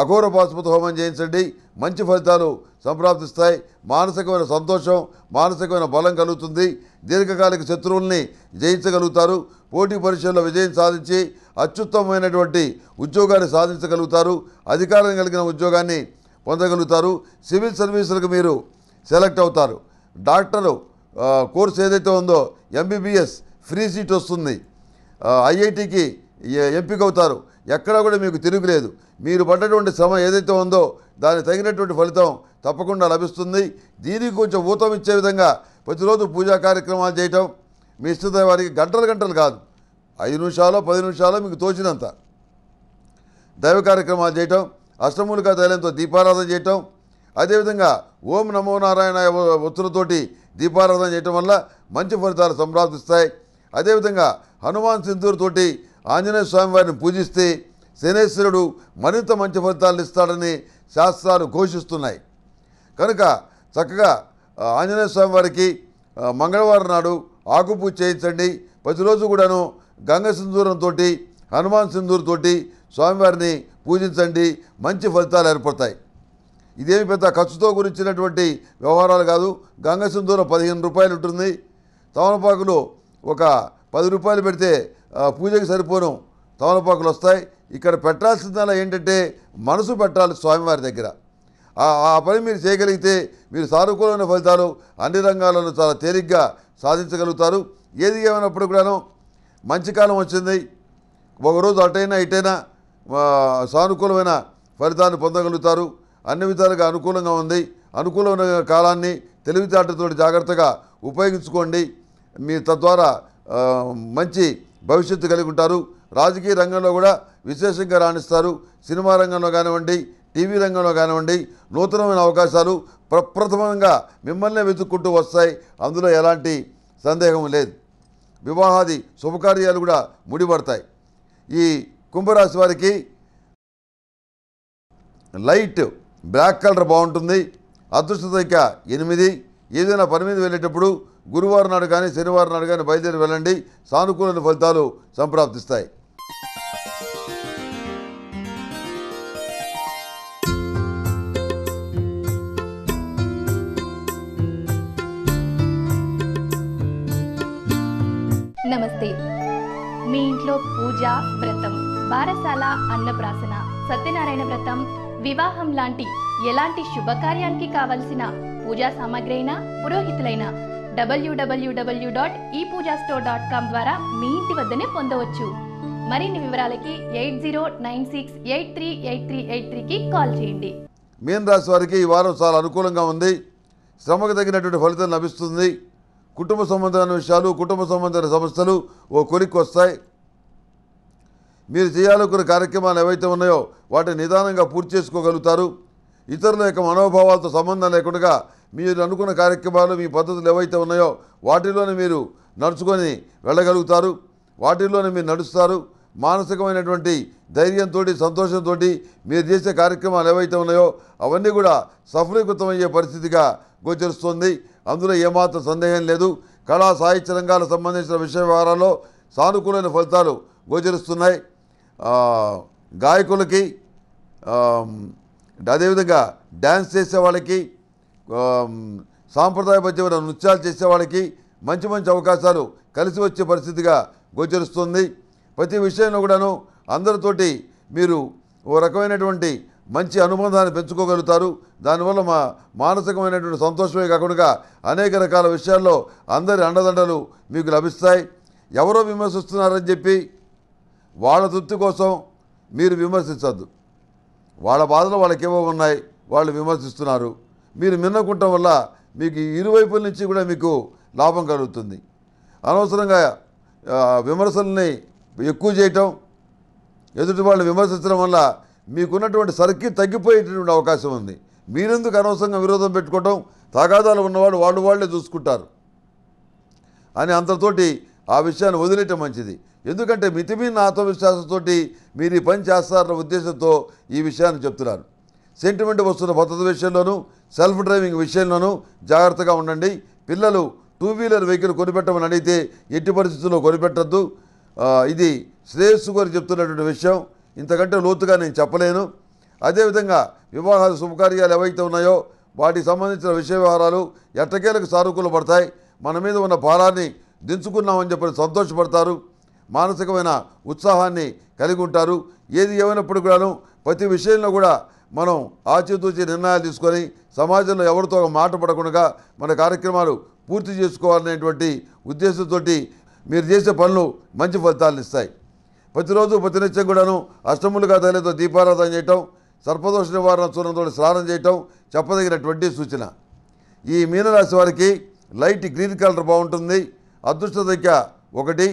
అఘోర పాశుపత హోమం చేయించండి మంచి ఫలితాలు సంప్రాప్తిస్తాయి మానసికమైన సంతోషం మానసికమైన బలం కలుగుతుంది దీర్ఘకాలిక శత్రువుల్ని జయించగలుగుతారు పోటీ పరీక్షల్లో విజయం సాధించి అత్యుత్తమమైనటువంటి ఉద్యోగాన్ని సాధించగలుగుతారు అధికారం కలిగిన ఉద్యోగాన్ని పొందగలుగుతారు సివిల్ సర్వీసులకు మీరు సెలెక్ట్ అవుతారు డాక్టరు కోర్స్ ఏదైతే ఉందో ఎంబీబీఎస్ ఫ్రీ సీట్ వస్తుంది ఐఐటికి ఎంపిక అవుతారు ఎక్కడా కూడా మీకు తిరుగులేదు మీరు పడ్డటువంటి శ్రమ ఏదైతే ఉందో దానికి తగినటువంటి ఫలితం తప్పకుండా లభిస్తుంది దీనికి కొంచెం ఊతం ఇచ్చే విధంగా ప్రతిరోజు పూజా కార్యక్రమాలు చేయటం మీ వారికి గంటలు గంటలు కాదు ఐదు నిమిషాలు పది నిమిషాలు మీకు తోచినంత దైవ కార్యక్రమాలు చేయటం అష్టమూలిక తైలంతో దీపారాధన చేయటం అదేవిధంగా ఓం నమో నారాయణ ఒత్తులతోటి దీపారాధన చేయటం వల్ల మంచి ఫలితాలు సంప్రాప్తిస్తాయి అదేవిధంగా హనుమాన్ సింధూరుతోటి ఆంజనేయ స్వామి వారిని పూజిస్తే శనేశ్వరుడు మరింత మంచి ఫలితాలు ఇస్తాడని శాస్త్రాలు ఘోషిస్తున్నాయి కనుక చక్కగా ఆంజనేయ స్వామి వారికి మంగళవారం నాడు ఆకుపూజ చేయించండి ప్రతిరోజు కూడాను గంగ సింధూరంతో హనుమాన్ సింధూరుతో స్వామివారిని పూజించండి మంచి ఫలితాలు ఏర్పడతాయి ఇదేమి పెద్ద ఖర్చుతో గురించినటువంటి వ్యవహారాలు కాదు గంగ సింధూరం పదిహేను రూపాయలు ఉంటుంది తమలపాకులు ఒక పది రూపాయలు పెడితే పూజకి సరిపోను తమలపాకులు వస్తాయి ఇక్కడ పెట్టాల్సిందల్లా ఏంటంటే మనసు పెట్టాలి స్వామివారి దగ్గర ఆ పని మీరు చేయగలిగితే మీరు సానుకూలమైన ఫలితాలు అన్ని రంగాలలో చాలా తేలిగ్గా సాధించగలుగుతారు ఏది ఏమైనప్పుడు కూడాను మంచి కాలం వచ్చింది ఒకరోజు అటైనా ఇటైనా సానుకూలమైన ఫలితాన్ని పొందగలుగుతారు అన్ని విధాలుగా అనుకూలంగా ఉంది అనుకూలమైన కాలాన్ని తెలివితేటతో జాగ్రత్తగా ఉపయోగించుకోండి మీ తద్వారా మంచి భవిష్యత్తు కలిగి ఉంటారు రాజకీయ రంగంలో కూడా విశేషంగా రాణిస్తారు సినిమా రంగంలో కానివ్వండి టీవీ రంగంలో కానివ్వండి నూతనమైన అవకాశాలు ప్రప్రథమంగా మిమ్మల్నే వెతుక్కుంటూ వస్తాయి అందులో ఎలాంటి సందేహం లేదు వివాహాది శుభకార్యాలు కూడా ముడిపడతాయి ఈ కుంభరాశి వారికి లైట్ బ్లాక్ కలర్ బాగుంటుంది అదృష్ట సంఖ్య ఎనిమిది ఏదైనా పని మీద వెళ్ళేటప్పుడు గురువారం నాడు కానీ శనివారం నాడు కానీ బయలుదేరి వెళ్ళండి సానుకూల ఫలితాలు సంప్రాప్తిస్తాయి నమస్తే మీ ఇంట్లో పూజ వ్రతం బారసాల అన్నప్రాసన సత్యనారాయణ వ్రతం వివాహం లాంటి ఎలాంటి శుభకార్యానికి కావలసిన పూజా సామగ్రి అయినా పురోహితులైనా డబ్ల్యూడబ్ల్యూడబ్ల్యూ dot E Pooja store dot com ద్వారా మీ ఇంటి వద్దనే పొందవచ్చు మరిన్ని వివరాలకి eight zero nine six eight three eight three eight త్రీకి కాల్ చేయండి మీన రాశి వారికి ఈ వారం చాలా అనుకూలంగా ఉంది శ్రమకు తగినటువంటి ఫలితం లభిస్తుంది కుటుంబ సంబంధమైన విషయాలు కుటుంబ సంబంధమైన సమస్యలు ఓ కొలిక్కి వస్తాయి మీరు చేయాలనుకున్న కార్యక్రమాలు ఏవైతే ఉన్నాయో వాటిని నిదానంగా పూర్తి చేసుకోగలుగుతారు ఇతరుల యొక్క మనోభావాలతో సంబంధం లేకుండా మీరు అనుకున్న కార్యక్రమాలు మీ పద్ధతులు ఏవైతే ఉన్నాయో వాటిలోనే మీరు నడుచుకొని వెళ్ళగలుగుతారు వాటిల్లోనే మీరు నడుస్తారు మానసికమైనటువంటి ధైర్యంతో సంతోషంతో మీరు చేసే కార్యక్రమాలు ఏవైతే ఉన్నాయో అవన్నీ కూడా సఫలీకృతమయ్యే పరిస్థితిగా గోచరిస్తుంది అందులో ఏమాత్రం సందేహం లేదు కళా సాహిత్య రంగాలకు సంబంధించిన విషయ వ్యవహారాల్లో సానుకూలమైన ఫలితాలు గోచరిస్తున్నాయి గాయకులకి అదేవిధంగా డ్యాన్స్ చేసే వాళ్ళకి సాంప్రదాయబద్ధమైన నృత్యాలు చేసేవాళ్ళకి మంచి మంచి అవకాశాలు కలిసి వచ్చే పరిస్థితిగా గోచరిస్తుంది ప్రతి విషయంలో కూడాను అందరితోటి మీరు ఓ రకమైనటువంటి మంచి అనుబంధాన్ని పెంచుకోగలుగుతారు దానివల్ల మా మానసికమైనటువంటి సంతోషమే కాకుండా అనేక రకాల విషయాల్లో అందరి అండదండలు మీకు లభిస్తాయి ఎవరో విమర్శిస్తున్నారని చెప్పి వాళ్ళ తృప్తి కోసం మీరు విమర్శించద్దు వాళ్ళ బాధలు వాళ్ళకేవో ఉన్నాయి వాళ్ళు విమర్శిస్తున్నారు మీరు మిన్నకుంటం వల్ల మీకు ఇరువైపుల నుంచి కూడా మీకు లాభం కలుగుతుంది అనవసరంగా విమర్శల్ని ఎక్కువ చేయటం ఎదుటి వాళ్ళని విమర్శించడం వల్ల మీకున్నటువంటి సరికి తగ్గిపోయేటటువంటి అవకాశం ఉంది మీరెందుకు అనవసరంగా విరోధం పెట్టుకోవటం తగాదాలు ఉన్నవాడు వాళ్ళు వాళ్ళే చూసుకుంటారు అని అంతటితోటి ఆ విషయాన్ని వదిలేయటం మంచిది ఎందుకంటే మితిమీన ఆత్మవిశ్వాసంతో మీరు ఈ పని చేస్తారన్న ఉద్దేశంతో ఈ విషయాన్ని చెప్తున్నారు సెంటిమెంట్ వస్తున్న భద్రత విషయంలోనూ సెల్ఫ్ డ్రైవింగ్ విషయంలోనూ జాగ్రత్తగా ఉండండి పిల్లలు టూ వీలర్ వెహికల్ కొనిపెట్టమని అడిగితే ఎట్టి పరిస్థితుల్లో కొనిపెట్టద్దు ఇది శ్రేయస్సు గారు చెప్తున్నటువంటి విషయం ఇంతకంటే లోతుగా నేను చెప్పలేను అదేవిధంగా వివాహాలు శుభకార్యాలు ఏవైతే ఉన్నాయో వాటికి సంబంధించిన విషయ వ్యవహారాలు ఎట్టకేలకు సానుకూల పడతాయి మన మీద ఉన్న భారాన్ని దించుకున్నామని చెప్పి సంతోషపడతారు మానసికమైన ఉత్సాహాన్ని కలిగి ఉంటారు ఏది ఏమైనప్పుడు కూడాను ప్రతి విషయంలో కూడా మనం ఆచితూచి నిర్ణయాలు తీసుకొని సమాజంలో ఎవరితో మాట పడకుండా మన కార్యక్రమాలు పూర్తి చేసుకోవాలనేటువంటి ఉద్దేశంతో మీరు చేసే పనులు మంచి ఫలితాలను ఇస్తాయి ప్రతిరోజు ప్రతినిత్యం కూడాను అష్టములుగా తల్లితో దీపారాధన చేయటం సర్పదోష నివారణ చూడంతో స్నానం చేయటం చెప్పదగినటువంటి సూచన ఈ మీనరాశి వారికి లైట్ గ్రీన్ కలర్ బాగుంటుంది అదృష్ట దగ్గర ఒకటి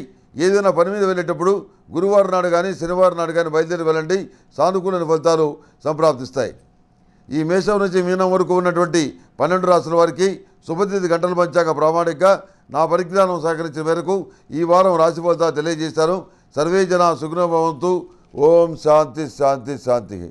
ఏదైనా పని మీద వెళ్ళేటప్పుడు గురువారం నాడు కానీ శనివారం నాడు కానీ బయలుదేరి వెళ్ళండి సానుకూల ఫలితాలు సంప్రాప్తిస్తాయి ఈ మేషం నుంచి మీనం వరకు ఉన్నటువంటి పన్నెండు రాసుల వారికి శుభతిథి గంటలు పంచాక ప్రామాణికంగా నా పరిజ్ఞానం సహకరించిన మేరకు ఈ వారం రాశి ఫలితాలు తెలియజేశాను సర్వే జన సుగ్నభవంతు ఓం శాంతి శాంతి శాంతి